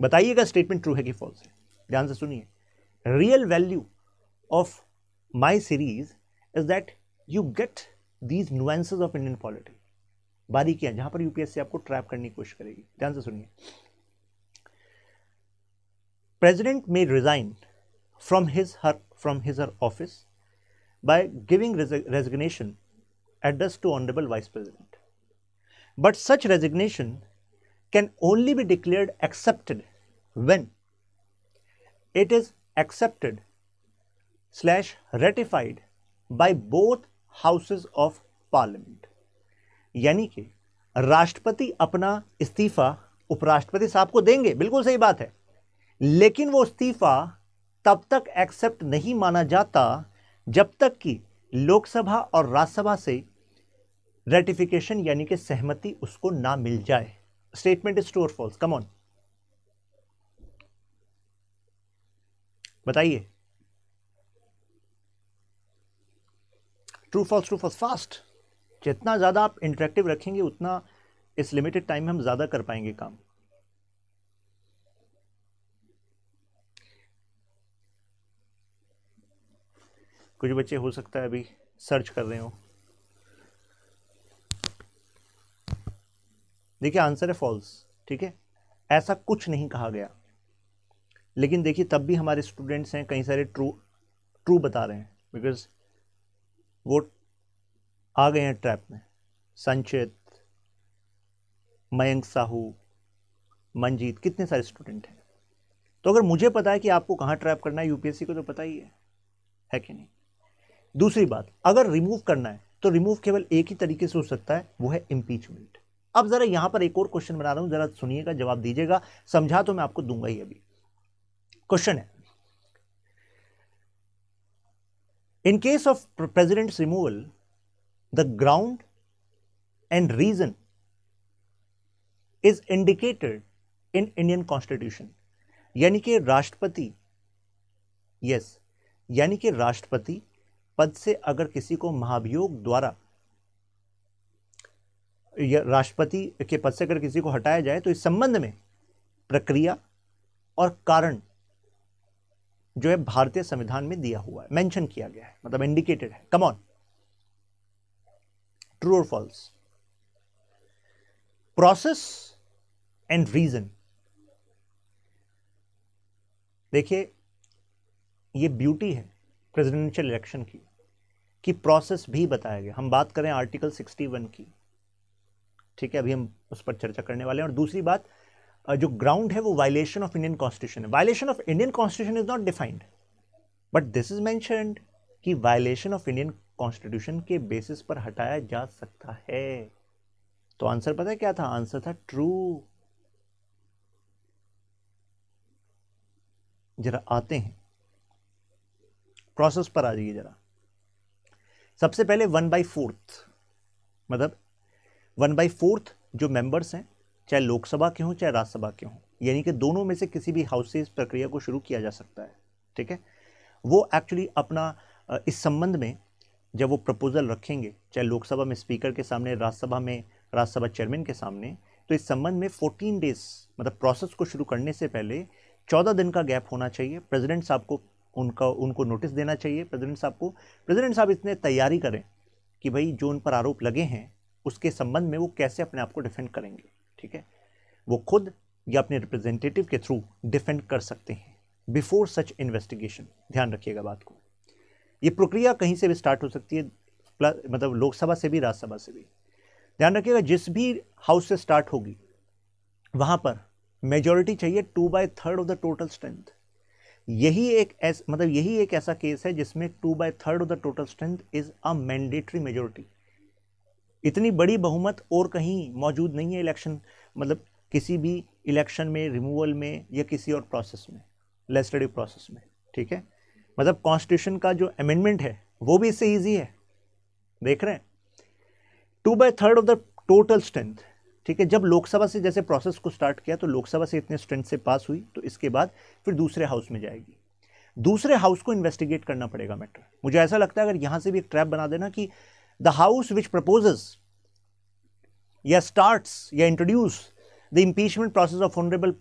बताइएगा स्टेटमेंट ट्रू है कि फॉल्स है ध्यान से सुनिए real value of my series is that You get these nuances of Indian polity. बारीकियां जहां पर यूपीएससी आपको ट्रैप करने की कोशिश करेगी ध्यान president may resign from his her from his her office by giving resignation address to honorable vice president but such resignation can only be declared accepted when it is accepted slash ratified by both houses of parliament यानी कि राष्ट्रपति अपना इस्तीफा उपराष्ट्रपति साहब को देंगे बिल्कुल सही बात है लेकिन वो इस्तीफा तब तक एक्सेप्ट नहीं माना जाता जब तक कि लोकसभा और राज्यसभा से रेटिफिकेशन यानी कि सहमति उसको ना मिल जाए statement is true or false come on बताइए true false true false fast जितना ज़्यादा आप इंटरेक्टिव रखेंगे उतना इस लिमिटेड टाइम में हम ज़्यादा कर पाएंगे काम कुछ बच्चे हो सकता है अभी सर्च कर रहे हो देखिए आंसर है फॉल्स ठीक है ऐसा कुछ नहीं कहा गया लेकिन देखिए तब भी हमारे स्टूडेंट्स हैं कई सारे ट्रू ट्रू बता रहे हैं बिकॉज वो आ गए हैं ट्रैप में संचित मयंक साहू मंजीत कितने सारे स्टूडेंट हैं तो अगर मुझे पता है कि आपको कहाँ ट्रैप करना है यूपीएससी को तो पता ही है है कि नहीं दूसरी बात अगर रिमूव करना है तो रिमूव केवल एक ही तरीके से हो सकता है वो है इम्पीचमेंट अब ज़रा यहाँ पर एक और क्वेश्चन बना रहा हूँ ज़रा सुनिएगा जवाब दीजिएगा समझा तो मैं आपको दूंगा ही अभी क्वेश्चन है In case of president's removal, the ground and reason is indicated in Indian constitution. यानी कि राष्ट्रपति यस यानी कि राष्ट्रपति पद से अगर किसी को महाभियोग द्वारा या राष्ट्रपति के पद से अगर किसी को हटाया जाए तो इस संबंध में प्रक्रिया और कारण जो है भारतीय संविधान में दिया हुआ है मेंशन किया गया है मतलब इंडिकेटेड है कम ऑन ट्रू और फॉल्स प्रोसेस एंड रीजन देखिए ये ब्यूटी है प्रेसिडेंशियल इलेक्शन की कि प्रोसेस भी बताया गया हम बात करें आर्टिकल 61 की ठीक है अभी हम उस पर चर्चा करने वाले हैं और दूसरी बात जो ग्राउंड है वो वायलेशन ऑफ इंडियन कॉन्स्टिट्यूशन है violation of Indian constitution is not defined but this is mentioned कि वायलेशन ऑफ इंडियन कॉन्स्टिट्यूशन के बेसिस पर हटाया जा सकता है तो आंसर पता है क्या था आंसर था ट्रू जरा आते हैं प्रोसेस पर आ जाइए जरा सबसे पहले वन बाई फोर्थ मतलब वन बाई फोर्थ जो मेंबर्स हैं चाहे लोकसभा के हों चाहे राज्यसभा के हों यानी कि दोनों में से किसी भी हाउस से इस प्रक्रिया को शुरू किया जा सकता है ठीक है वो एक्चुअली अपना इस संबंध में जब वो प्रपोजल रखेंगे चाहे लोकसभा में स्पीकर के सामने राज्यसभा में राज्यसभा चेयरमैन के सामने तो इस संबंध में फोर्टीन डेज मतलब प्रोसेस को शुरू करने से पहले चौदह दिन का गैप होना चाहिए प्रेजिडेंट साहब को उनका उनको नोटिस देना चाहिए प्रेजिडेंट साहब को प्रेजिडेंट साहब इतने तैयारी करें कि भाई जो उन पर आरोप लगे हैं उसके संबंध में वो कैसे अपने आप को डिफेंड करेंगे ठीक है वो खुद या अपने रिप्रेजेंटेटिव के थ्रू डिफेंड कर सकते हैं बिफोर सच इन्वेस्टिगेशन ध्यान रखिएगा बात को ये प्रक्रिया कहीं से भी स्टार्ट हो सकती है प्लस मतलब लोकसभा से भी राज्यसभा से भी ध्यान रखिएगा जिस भी हाउस से स्टार्ट होगी वहाँ पर मेजोरिटी चाहिए two by third of the total strength यही एक ऐस मतलब यही एक ऐसा केस है जिसमें two by third of the total strength is a mandatory majority इतनी बड़ी बहुमत और कहीं मौजूद नहीं है इलेक्शन मतलब किसी भी इलेक्शन में रिमूवल में या किसी और प्रोसेस में लेजिस्लेटिव प्रोसेस में ठीक है मतलब कॉन्स्टिट्यूशन का जो अमेंडमेंट है वो भी इससे ईजी है देख रहे हैं two by third of the total strength ठीक है जब लोकसभा से जैसे प्रोसेस को स्टार्ट किया तो लोकसभा से इतने स्ट्रेंथ से पास हुई तो इसके बाद फिर दूसरे हाउस में जाएगी दूसरे हाउस को इन्वेस्टिगेट करना पड़ेगा मैटर मुझे ऐसा लगता है अगर यहाँ से भी एक ट्रैप बना देना कि द हाउस विच प्रपोजेस या स्टार्ट या introduce the impeachment process of honourable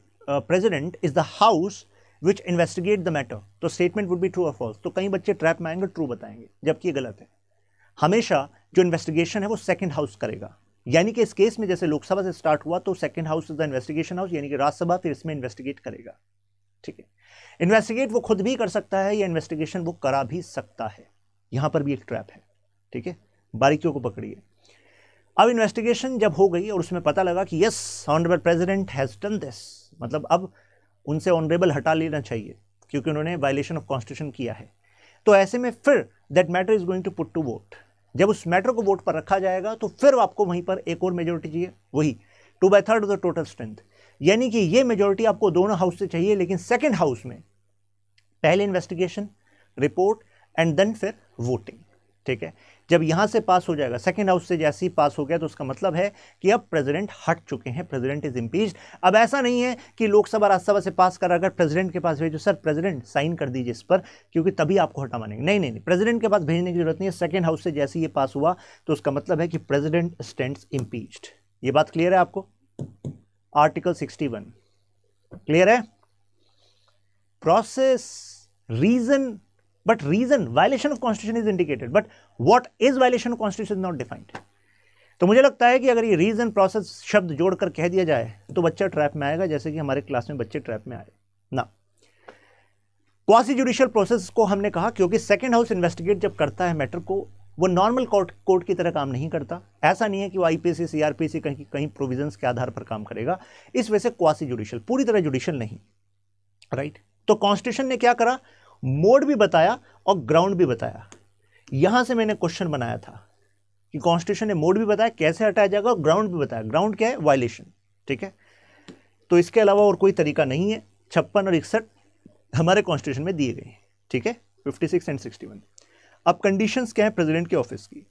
president is the house which investigate the matter तो statement would be true of false तो कई बच्चे ट्रैप में आएंगे ट्रू बताएंगे जबकि ये गलत है हमेशा जो इन्वेस्टिगेशन है वो सेकेंड हाउस करेगा यानी कि इस केस में जैसे लोकसभा से स्टार्ट हुआ तो second house is the investigation house यानी कि राज्यसभा फिर इसमें इन्वेस्टिगेट करेगा ठीक है इन्वेस्टिगेट वो खुद भी कर सकता है या इन्वेस्टिगेशन वो करा भी सकता है यहां पर भी एक ट्रैप है ठीक है बारीकियों को पकड़िए अब इन्वेस्टिगेशन जब हो गई और उसमें पता लगा कि yes honourable president has done this मतलब अब उनसे ऑनरेबल हटा लेना चाहिए क्योंकि उन्होंने वायलेशन ऑफ कॉन्स्टिट्यूशन किया है तो ऐसे में फिर that matter is going to put to vote जब उस मैटर को वोट पर रखा जाएगा तो फिर आपको वहीं पर एक और मेजोरिटी चाहिए वही two by third of the total strength यानी कि ये मेजोरिटी आपको दोनों हाउस से चाहिए लेकिन सेकेंड हाउस में पहले इन्वेस्टिगेशन रिपोर्ट एंड देन फिर वोटिंग ठीक है जब यहां से पास हो जाएगा सेकेंड हाउस से जैसे ही पास हो गया तो उसका मतलब है कि अब प्रेसिडेंट हट चुके हैं प्रेसिडेंट इज इम्पीच अब ऐसा नहीं है कि लोकसभा राज्यसभा से पास करा अगर प्रेसिडेंट के पास भेजो सर प्रेसिडेंट साइन कर दीजिए इस पर क्योंकि तभी आपको हटा मानेंगे नहीं नहीं नहीं प्रेसिडेंट के पास भेजने की जरूरत नहीं है सेकेंड हाउस से जैसे ये पास हुआ तो उसका मतलब है कि प्रेजिडेंट स्टैंड इम्पीच्ड ये बात क्लियर है आपको आर्टिकल सिक्सटी क्लियर है process reason but reason violation of constitution is indicated but what is violation of constitution is not defined तो मुझे लगता है कि अगर ये रीज़न प्रोसेस शब्द जोड़कर कह दिया जाए तो बच्चा ट्रैप में आएगा जैसे कि हमारे क्लास में बच्चे ट्रैप में आए ना क्वासी जुडिशियल प्रोसेस को हमने कहा क्योंकि सेकंड हाउस इन्वेस्टिगेट जब करता है मैटर को वो नॉर्मल कोर्ट कोर्ट की तरह काम नहीं करता ऐसा नहीं है कि वो आईपीसी सीआरपीसी कहीं कहीं प्रोविजन के आधार पर काम करेगा इस वजह से क्वासी जुडिशियल पूरी तरह जुडिशियल नहीं राइट right? तो कॉन्स्टिट्यूशन ने क्या करा मोड भी बताया और ग्राउंड भी बताया यहां से मैंने क्वेश्चन बनाया था कि कॉन्स्टिट्यूशन ने मोड भी बताया कैसे हटाया जाएगा और ग्राउंड भी बताया ग्राउंड क्या है वायलेशन ठीक है तो इसके अलावा और कोई तरीका नहीं है छप्पन और इकसठ हमारे कॉन्स्टिट्यूशन में दिए गए हैं ठीक है fifty six and sixty one अब कंडीशन क्या है प्रेजिडेंट के ऑफिस की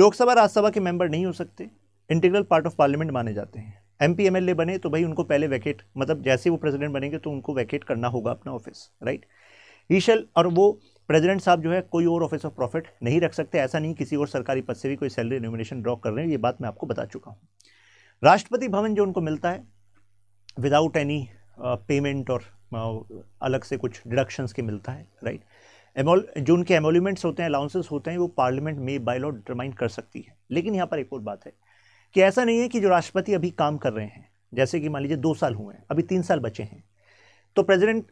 लोकसभा राज्यसभा के मेंबर नहीं हो सकते इंटीग्रल पार्ट ऑफ पार्लियामेंट माने जाते हैं M P M L A बने तो भाई उनको पहले वैकेट मतलब जैसे वो प्रेसिडेंट बनेंगे तो उनको वैकेट करना होगा अपना ऑफिस राइट ही शेल और वो प्रेसिडेंट साहब जो है कोई और ऑफिस ऑफ प्रॉफिट नहीं रख सकते ऐसा नहीं किसी और सरकारी पद से भी कोई सैलरी नोमिनेशन ड्रॉ कर रहे हैं ये बात मैं आपको बता चुका हूँ राष्ट्रपति भवन जो उनको मिलता है विदाउट एनी पेमेंट और uh, अलग से कुछ डिडक्शंस के मिलता है राइट एमोल जो उनके एमोल्यूमेंट्स होते हैं अलाउंसेस होते हैं वो पार्लियामेंट में बाय लॉ डिटरमाइन कर सकती है लेकिन यहाँ पर एक और बात है कि ऐसा नहीं है कि जो राष्ट्रपति अभी काम कर रहे हैं जैसे कि मान लीजिए दो साल हुए हैं अभी तीन साल बचे हैं तो प्रेसिडेंट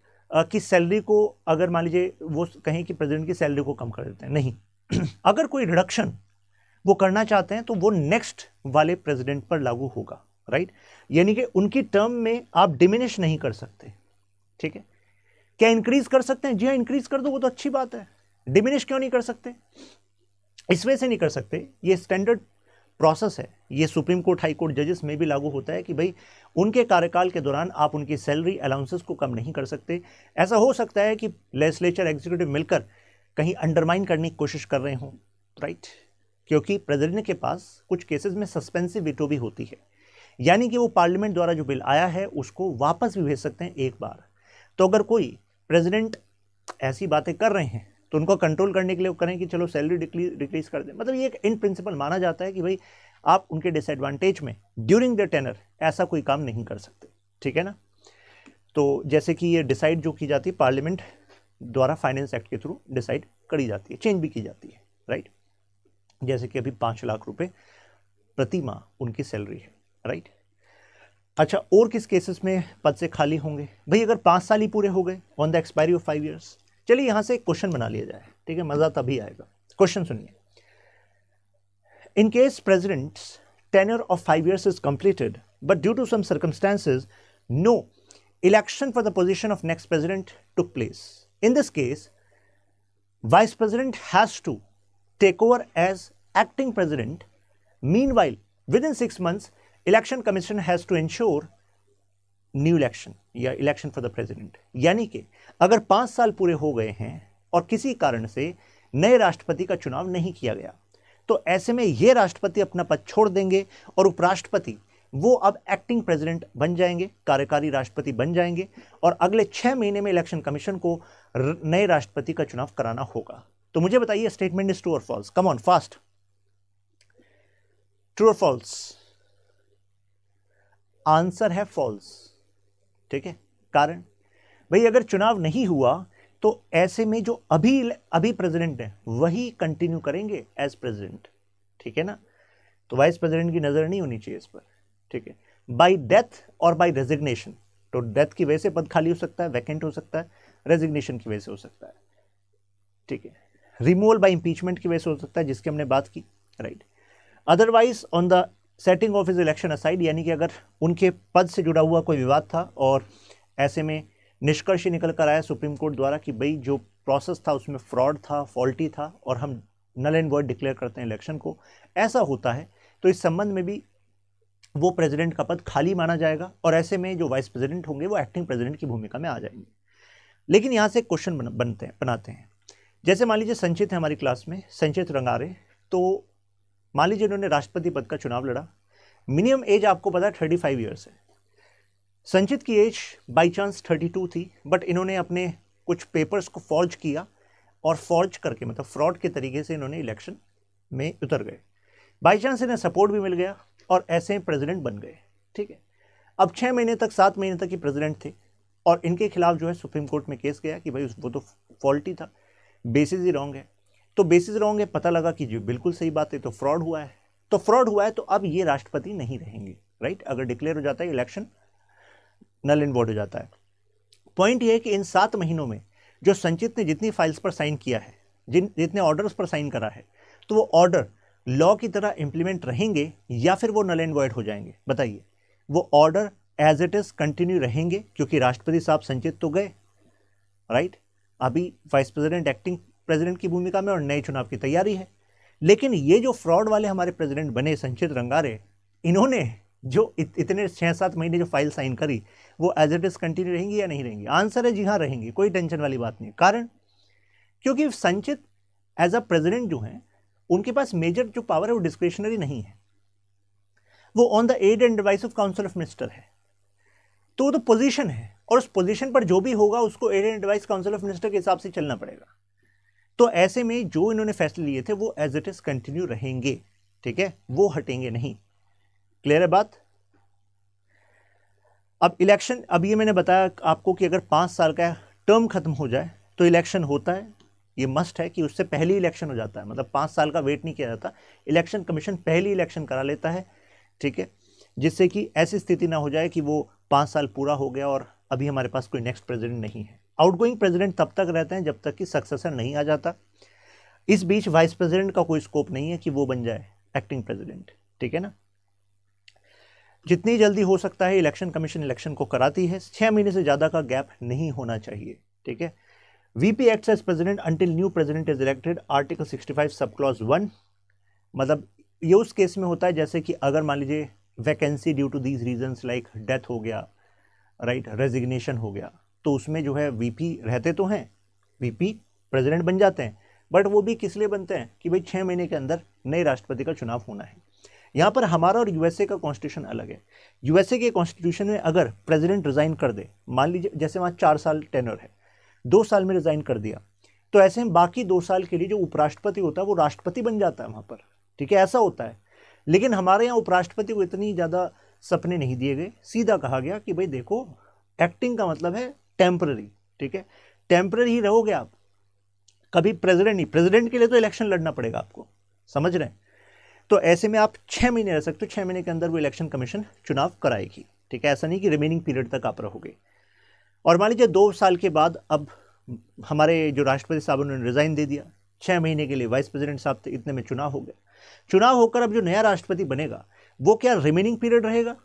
कि सैलरी को अगर मान लीजिए वो कहें कि प्रेसिडेंट की सैलरी को कम कर देते हैं नहीं अगर कोई रिडक्शन वो करना चाहते हैं तो वो नेक्स्ट वाले प्रेसिडेंट पर लागू होगा राइट यानी कि उनकी टर्म में आप डिमिनिश नहीं कर सकते ठीक है क्या इंक्रीज कर सकते हैं जी हाँ इंक्रीज कर दो वो तो अच्छी बात है डिमिनिश क्यों नहीं कर सकते इस वजह से नहीं कर सकते ये स्टैंडर्ड प्रोसेस है ये सुप्रीम कोर्ट हाई कोर्ट जजेस में भी लागू होता है कि भाई उनके कार्यकाल के दौरान आप उनकी सैलरी अलाउंसेस को कम नहीं कर सकते ऐसा हो सकता है कि लेजिस्लेचर एग्जीक्यूटिव मिलकर कहीं अंडरमाइन करने की कोशिश कर रहे हों राइट क्योंकि प्रेसिडेंट के पास कुछ केसेस में सस्पेंसिव वीटो भी होती है यानी कि वो पार्लियामेंट द्वारा जो बिल आया है उसको वापस भी भेज सकते हैं एक बार तो अगर कोई प्रेसिडेंट ऐसी बातें कर रहे हैं तो उनको कंट्रोल करने के लिए करें कि चलो सैलरी डिक्रीज कर दें मतलब ये एक इन प्रिंसिपल माना जाता है कि भाई आप उनके डिसएडवांटेज में ड्यूरिंग द टेनर ऐसा कोई काम नहीं कर सकते ठीक है ना तो जैसे कि ये डिसाइड जो की जाती है पार्लियामेंट द्वारा फाइनेंस एक्ट के थ्रू डिसाइड करी जाती है चेंज भी की जाती है राइट जैसे कि अभी पाँच लाख रुपए प्रति माह उनकी सैलरी है राइट अच्छा और किस केसेस में पद से खाली होंगे भाई अगर पाँच साल ही पूरे हो गए on the expiry of five years चलिए यहां से क्वेश्चन बना लिया जाए ठीक है मजा तभी आएगा क्वेश्चन सुनिए in case president tenure of five years is completed but due to some circumstances no election for the position of next president took place in this case vice president has to take over as acting president meanwhile within six months election commission has to ensure new election या election for the president यानी कि अगर पाँच साल पूरे हो गए हैं और किसी कारण से नए राष्ट्रपति का चुनाव नहीं किया गया तो ऐसे में ये राष्ट्रपति अपना पद छोड़ देंगे और उपराष्ट्रपति वो अब एक्टिंग प्रेसिडेंट बन जाएंगे कार्यकारी राष्ट्रपति बन जाएंगे और अगले छः महीने में इलेक्शन कमीशन को नए राष्ट्रपति का चुनाव कराना होगा तो मुझे बताइए स्टेटमेंट इज ट्रू और false come on fast true और फॉल्स आंसर है फॉल्स ठीक है कारण भाई अगर चुनाव नहीं हुआ तो ऐसे में जो अभी अभी प्रेसिडेंट है वही कंटिन्यू करेंगे एज प्रेसिडेंट ठीक है ना तो वाइस प्रेसिडेंट की नज़र नहीं होनी चाहिए इस पर ठीक है बाय डेथ और बाय रेजिग्नेशन तो डेथ की वजह से पद खाली हो सकता है वैकेंट हो सकता है रेजिग्नेशन की वजह से हो सकता है ठीक है रिमूवल बाय इम्पीचमेंट की वजह से हो सकता है जिसकी हमने बात की right otherwise on the setting of is election aside यानी कि अगर उनके पद से जुड़ा हुआ कोई विवाद था और ऐसे में निष्कर्ष ही निकल कर आया सुप्रीम कोर्ट द्वारा कि भाई जो प्रोसेस था उसमें फ्रॉड था फॉल्टी था और हम नल एंड वर्ड डिक्लेयर करते हैं इलेक्शन को ऐसा होता है तो इस संबंध में भी वो प्रेसिडेंट का पद खाली माना जाएगा और ऐसे में जो वाइस प्रेसिडेंट होंगे वो एक्टिंग प्रेसिडेंट की भूमिका में आ जाएंगे लेकिन यहाँ से क्वेश्चन बनते हैं बनाते हैं जैसे मान लीजिए संचित है हमारी क्लास में संचित रंगारे तो मान लीजिए इन्होंने राष्ट्रपति पद का चुनाव लड़ा मिनिमम एज आपको पता थर्टी फाइव ईयर्स है संचित की age by chance thirty two थी बट इन्होंने अपने कुछ पेपर्स को फॉर्ज किया और फॉर्ज करके मतलब फ्रॉड के तरीके से इन्होंने इलेक्शन में उतर गए बाई चांस इन्हें सपोर्ट भी मिल गया और ऐसे प्रेसिडेंट बन गए ठीक है अब छः महीने तक सात महीने तक ये प्रेसिडेंट थे और इनके खिलाफ जो है सुप्रीम कोर्ट में केस गया कि भाई वो तो फॉल्टी था बेसिस ही रॉन्ग है तो बेसिस रहोगे पता लगा कि जी बिल्कुल सही बात है तो फ्रॉड हुआ है तो फ्रॉड हुआ है तो अब ये राष्ट्रपति नहीं रहेंगे राइट अगर डिक्लेयर हो जाता है इलेक्शन नल इन वोट हो जाता है पॉइंट ये है कि इन सात महीनों में जो संचित ने जितनी फाइल्स पर साइन किया है जिन जितने ऑर्डर्स पर साइन करा है तो वो ऑर्डर लॉ की तरह इंप्लीमेंट रहेंगे या फिर वो नल एंड वॉइड हो जाएंगे बताइए वो order as it is continue रहेंगे क्योंकि राष्ट्रपति साहब संचित तो गए राइट अभी वाइस प्रेसिडेंट एक्टिंग प्रेसिडेंट की भूमिका में और नए चुनाव की तैयारी है लेकिन ये जो फ्रॉड वाले हमारे प्रेसिडेंट बने संचित रंगारे इन्होंने जो इत, इतने छः सात महीने जो फाइल साइन करी वो एज इट इज़ कंटिन्यू रहेंगी या नहीं रहेंगी आंसर है जी हाँ रहेंगी कोई टेंशन वाली बात नहीं कारण क्योंकि संचित एज अ प्रेसिडेंट जो हैं उनके पास मेजर जो पावर है वो डिस्क्रिशनरी नहीं है वो on the aid and advice of council of minister है तो वो तो पोजीशन है और उस पोजीशन पर जो भी होगा उसको aid and advice council of minister के हिसाब से चलना पड़ेगा तो ऐसे में जो इन्होंने फैसले लिए थे वो एज इट इज़ कंटिन्यू रहेंगे ठीक है वो हटेंगे नहीं क्लियर है बात अब इलेक्शन अब ये मैंने बताया आपको कि अगर पाँच साल का टर्म ख़त्म हो जाए तो इलेक्शन होता है ये मस्ट है कि उससे पहले इलेक्शन हो जाता है मतलब पाँच साल का वेट नहीं किया जाता इलेक्शन कमीशन पहले इलेक्शन करा लेता है ठीक है जिससे कि ऐसी स्थिति ना हो जाए कि वो पाँच साल पूरा हो गया और अभी हमारे पास कोई नेक्स्ट प्रेजिडेंट नहीं है आउटगोइंग प्रेसिडेंट तब तक रहते हैं जब तक कि सक्सेसर नहीं आ जाता इस बीच वाइस प्रेसिडेंट का कोई स्कोप नहीं है कि वो बन जाए एक्टिंग प्रेसिडेंट ठीक है ना जितनी जल्दी हो सकता है इलेक्शन कमीशन इलेक्शन को कराती है छः महीने से ज़्यादा का गैप नहीं होना चाहिए ठीक है VP act as president until new president is elected article 65 sub clause one मतलब ये उस केस में होता है जैसे कि अगर मान लीजिए vacancy due to these reason like death हो गया राइट right, रेजिग्नेशन हो गया तो उसमें जो है वीपी रहते तो हैं वीपी प्रेसिडेंट बन जाते हैं बट वो भी किस लिए बनते हैं कि भाई छः महीने के अंदर नए राष्ट्रपति का चुनाव होना है यहाँ पर हमारा और यूएसए का कॉन्स्टिट्यूशन अलग है यूएसए के कॉन्स्टिट्यूशन में अगर प्रेसिडेंट रिज़ाइन कर दे मान लीजिए जैसे वहाँ चार साल टेनर है दो साल में रिज़ाइन कर दिया तो ऐसे में बाकी दो साल के लिए जो उपराष्ट्रपति होता है वो राष्ट्रपति बन जाता है वहाँ पर ठीक है ऐसा होता है लेकिन हमारे यहाँ उपराष्ट्रपति को इतनी ज़्यादा सपने नहीं दिए गए सीधा कहा गया कि भाई देखो एक्टिंग का मतलब है टेम्प्ररी ठीक है टेम्प्ररी ही रहोगे आप कभी प्रेसिडेंट नहीं प्रेसिडेंट के लिए तो इलेक्शन लड़ना पड़ेगा आपको समझ रहे हैं तो ऐसे में आप छः महीने रह सकते हो छः महीने के अंदर वो इलेक्शन कमीशन चुनाव कराएगी ठीक है ऐसा नहीं कि रिमेनिंग पीरियड तक आप रहोगे और मान लीजिए दो साल के बाद अब हमारे जो राष्ट्रपति साहब उन्होंने रिज़ाइन दे दिया छः महीने के लिए वाइस प्रेसिडेंट साहब इतने में चुनाव हो गया चुनाव होकर अब जो नया राष्ट्रपति बनेगा वो क्या रिमेनिंग पीरियड रहेगा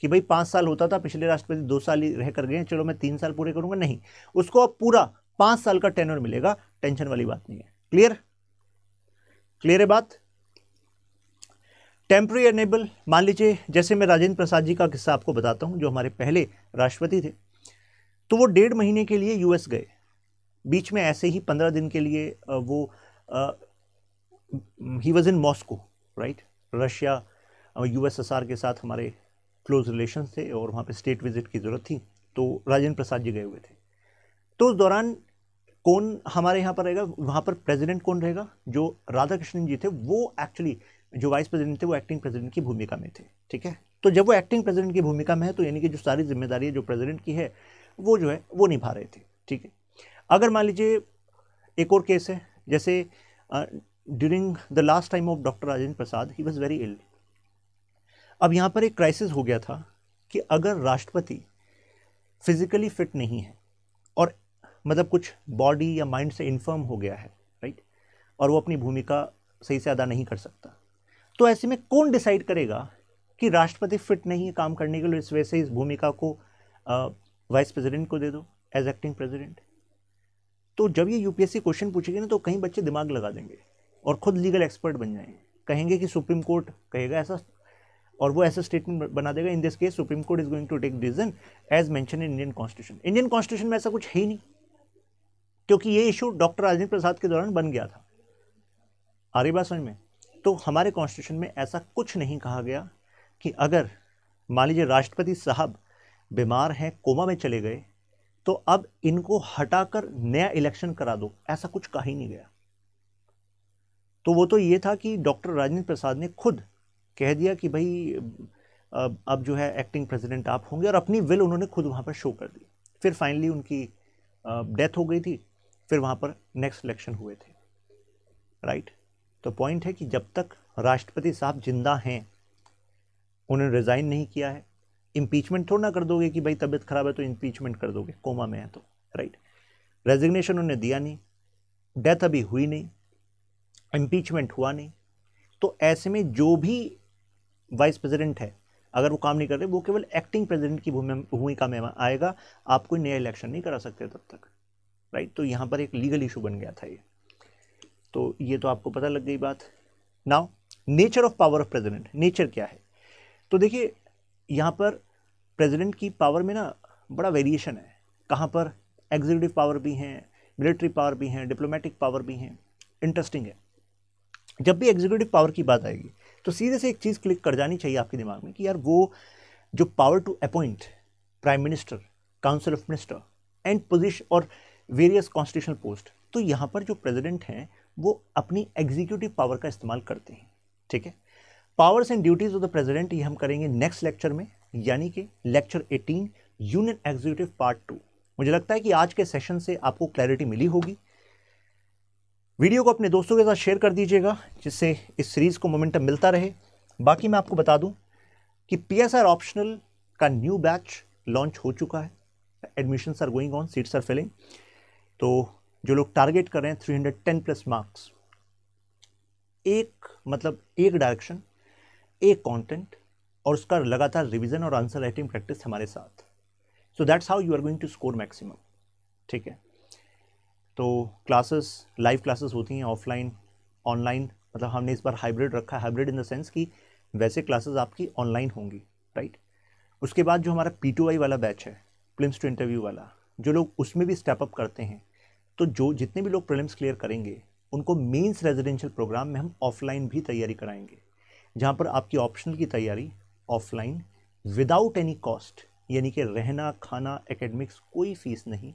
कि भाई पाँच साल होता था पिछले राष्ट्रपति दो साल ही रह कर गए चलो मैं तीन साल पूरे करूँगा नहीं उसको अब पूरा पाँच साल का टेनर मिलेगा टेंशन वाली बात नहीं है क्लियर क्लियर है बात टेम्प्रेरी एनेबल मान लीजिए जैसे मैं राजेंद्र प्रसाद जी का किस्सा आपको बताता हूँ जो हमारे पहले राष्ट्रपति थे तो वो डेढ़ महीने के लिए यूएस गए बीच में ऐसे ही पंद्रह दिन के लिए वो he was in Moscow right Russia USSR के साथ हमारे क्लोज रिलेशन थे और वहाँ पे स्टेट विजिट की ज़रूरत थी तो राजेंद्र प्रसाद जी गए हुए थे तो उस दौरान कौन हमारे यहाँ पर रहेगा वहाँ पर प्रेसिडेंट कौन रहेगा जो राधा कृष्णन जी थे वो एक्चुअली जो वाइस प्रेसिडेंट थे वो एक्टिंग प्रेसिडेंट की भूमिका में थे ठीक है तो जब वो एक्टिंग प्रेसिडेंट की भूमिका में है तो यानी कि जो सारी जिम्मेदारी जो प्रेसिडेंट की है वो जो है वो निभा रहे थे ठीक है अगर मान लीजिए एक और केस है जैसे during the last time of doctor Rajendra Prasad he was very ill अब यहाँ पर एक क्राइसिस हो गया था कि अगर राष्ट्रपति फिज़िकली फिट नहीं है और मतलब कुछ बॉडी या माइंड से इन्फर्म हो गया है राइट और वो अपनी भूमिका सही से अदा नहीं कर सकता तो ऐसे में कौन डिसाइड करेगा कि राष्ट्रपति फिट नहीं है काम करने के लिए इस वजह से इस भूमिका को वाइस प्रेसिडेंट को दे दो एज एक्टिंग प्रेसिडेंट तो जब ये यूपीएससी क्वेश्चन पूछेगी ना तो कहीं बच्चे दिमाग लगा देंगे और ख़ुद लीगल एक्सपर्ट बन जाएंगे कहेंगे कि सुप्रीम कोर्ट कहेगा ऐसा और वो ऐसा स्टेटमेंट बना देगा in this case supreme court is going to take decision as mention in Indian constitution Indian constitution में ऐसा कुछ है ही नहीं क्योंकि ये इशू डॉक्टर राजेंद्र प्रसाद के दौरान बन गया था आ रही बात समझ में तो हमारे कॉन्स्टिट्यूशन में ऐसा कुछ नहीं कहा गया कि अगर मान लीजिए राष्ट्रपति साहब बीमार हैं कोमा में चले गए तो अब इनको हटाकर नया इलेक्शन करा दो ऐसा कुछ कहा ही नहीं गया तो वो तो ये था कि डॉक्टर राजेंद्र प्रसाद ने खुद कह दिया कि भाई अब जो है एक्टिंग प्रेसिडेंट आप होंगे और अपनी विल उन्होंने खुद वहाँ पर शो कर दी फिर फाइनली उनकी डेथ हो गई थी फिर वहाँ पर नेक्स्ट इलेक्शन हुए थे राइट तो पॉइंट है कि जब तक राष्ट्रपति साहब जिंदा हैं उन्होंने रिज़ाइन नहीं किया है इम्पीचमेंट थोड़ा ना कर दोगे कि भाई तबीयत ख़राब है तो इम्पीचमेंट कर दोगे कोमा में है तो राइट रेजिग्नेशन उन्हें दिया नहीं डेथ अभी हुई नहीं इम्पीचमेंट हुआ नहीं तो ऐसे में जो भी वाइस प्रेसिडेंट है अगर वो काम नहीं कर रहे वो केवल एक्टिंग प्रेसिडेंट की भूमिका में आएगा आप कोई नया इलेक्शन नहीं करा सकते तब तक राइट तो यहाँ पर एक लीगल इशू बन गया था ये तो ये तो आपको पता लग गई बात now nature of power of president nature क्या है तो देखिए यहाँ पर प्रेसिडेंट की पावर में ना बड़ा वेरिएशन है कहाँ पर एग्जीक्यूटिव पावर भी हैं मिलिट्री पावर भी हैं डिप्लोमेटिक पावर भी हैं इंटरेस्टिंग है जब भी एग्जीक्यूटिव पावर की बात आएगी तो सीधे से एक चीज़ क्लिक कर जानी चाहिए आपके दिमाग में कि यार वो जो power to appoint prime minister council of minister and position और वेरियस कॉन्स्टिट्यूशनल पोस्ट तो यहाँ पर जो प्रेजिडेंट हैं वो अपनी एग्जीक्यूटिव पावर का इस्तेमाल करते हैं ठीक है powers and duties of the president ये हम करेंगे नेक्स्ट लेक्चर में यानी कि lecture eighteen union executive part two मुझे लगता है कि आज के सेशन से आपको क्लैरिटी मिली होगी वीडियो को अपने दोस्तों के साथ शेयर कर दीजिएगा जिससे इस सीरीज़ को मोमेंटम मिलता रहे बाकी मैं आपको बता दूं कि पी ऑप्शनल का न्यू बैच लॉन्च हो चुका है admissions are going on seats are filling तो जो लोग टारगेट कर रहे हैं 310 प्लस मार्क्स एक मतलब एक डायरेक्शन एक कंटेंट और उसका लगातार रिविजन और आंसर राइटिंग प्रैक्टिस हमारे साथ so that's how you are going to score maximum ठीक है तो क्लासेस लाइव क्लासेस होती हैं ऑफलाइन ऑनलाइन मतलब हमने इस बार हाइब्रिड रखा है हाइब्रिड इन द सेंस कि वैसे क्लासेस आपकी ऑनलाइन होंगी राइट उसके बाद जो हमारा पी वाला बैच है प्लिम्स टू इंटरव्यू वाला जो लोग उसमें भी स्टेप अप करते हैं तो जो जितने भी लोग प्रिलिम्स क्लियर करेंगे उनको मेंस रेजिडेंशियल प्रोग्राम में हम ऑफलाइन भी तैयारी कराएंगे जहाँ पर आपकी ऑप्शनल की तैयारी ऑफलाइन विदाउट एनी कॉस्ट यानी कि रहना खाना एकेडमिक्स कोई फीस नहीं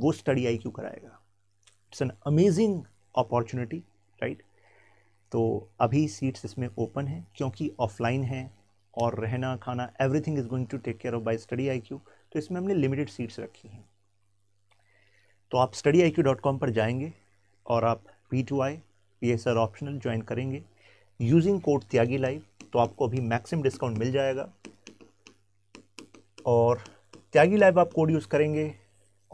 वो स्टडी आई क्यू कराएगा it's an amazing opportunity right तो अभी सीट्स इसमें ओपन है क्योंकि ऑफलाइन है और रहना खाना everything is going to take care of by study I Q तो इसमें हमने लिमिटेड सीट्स रखी हैं तो आप study I Q dot com पर जाएंगे और आप P two I P S R optional join करेंगे यूजिंग कोड त्यागी लाइव तो आपको अभी मैक्सिमम डिस्काउंट मिल जाएगा और त्यागी लाइव आप कोड यूज़ करेंगे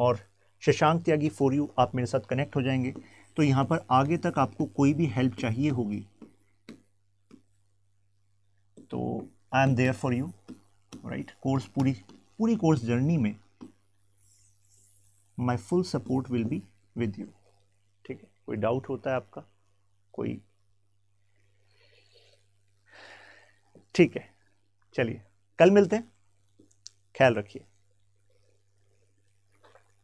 और शशांक त्यागी फॉर यू आप मेरे साथ कनेक्ट हो जाएंगे तो यहाँ पर आगे तक आपको कोई भी हेल्प चाहिए होगी तो I am there for you right course पूरी पूरी कोर्स जर्नी में my full support will be with you ठीक है कोई डाउट होता है आपका कोई ठीक है चलिए कल मिलते हैं ख्याल रखिए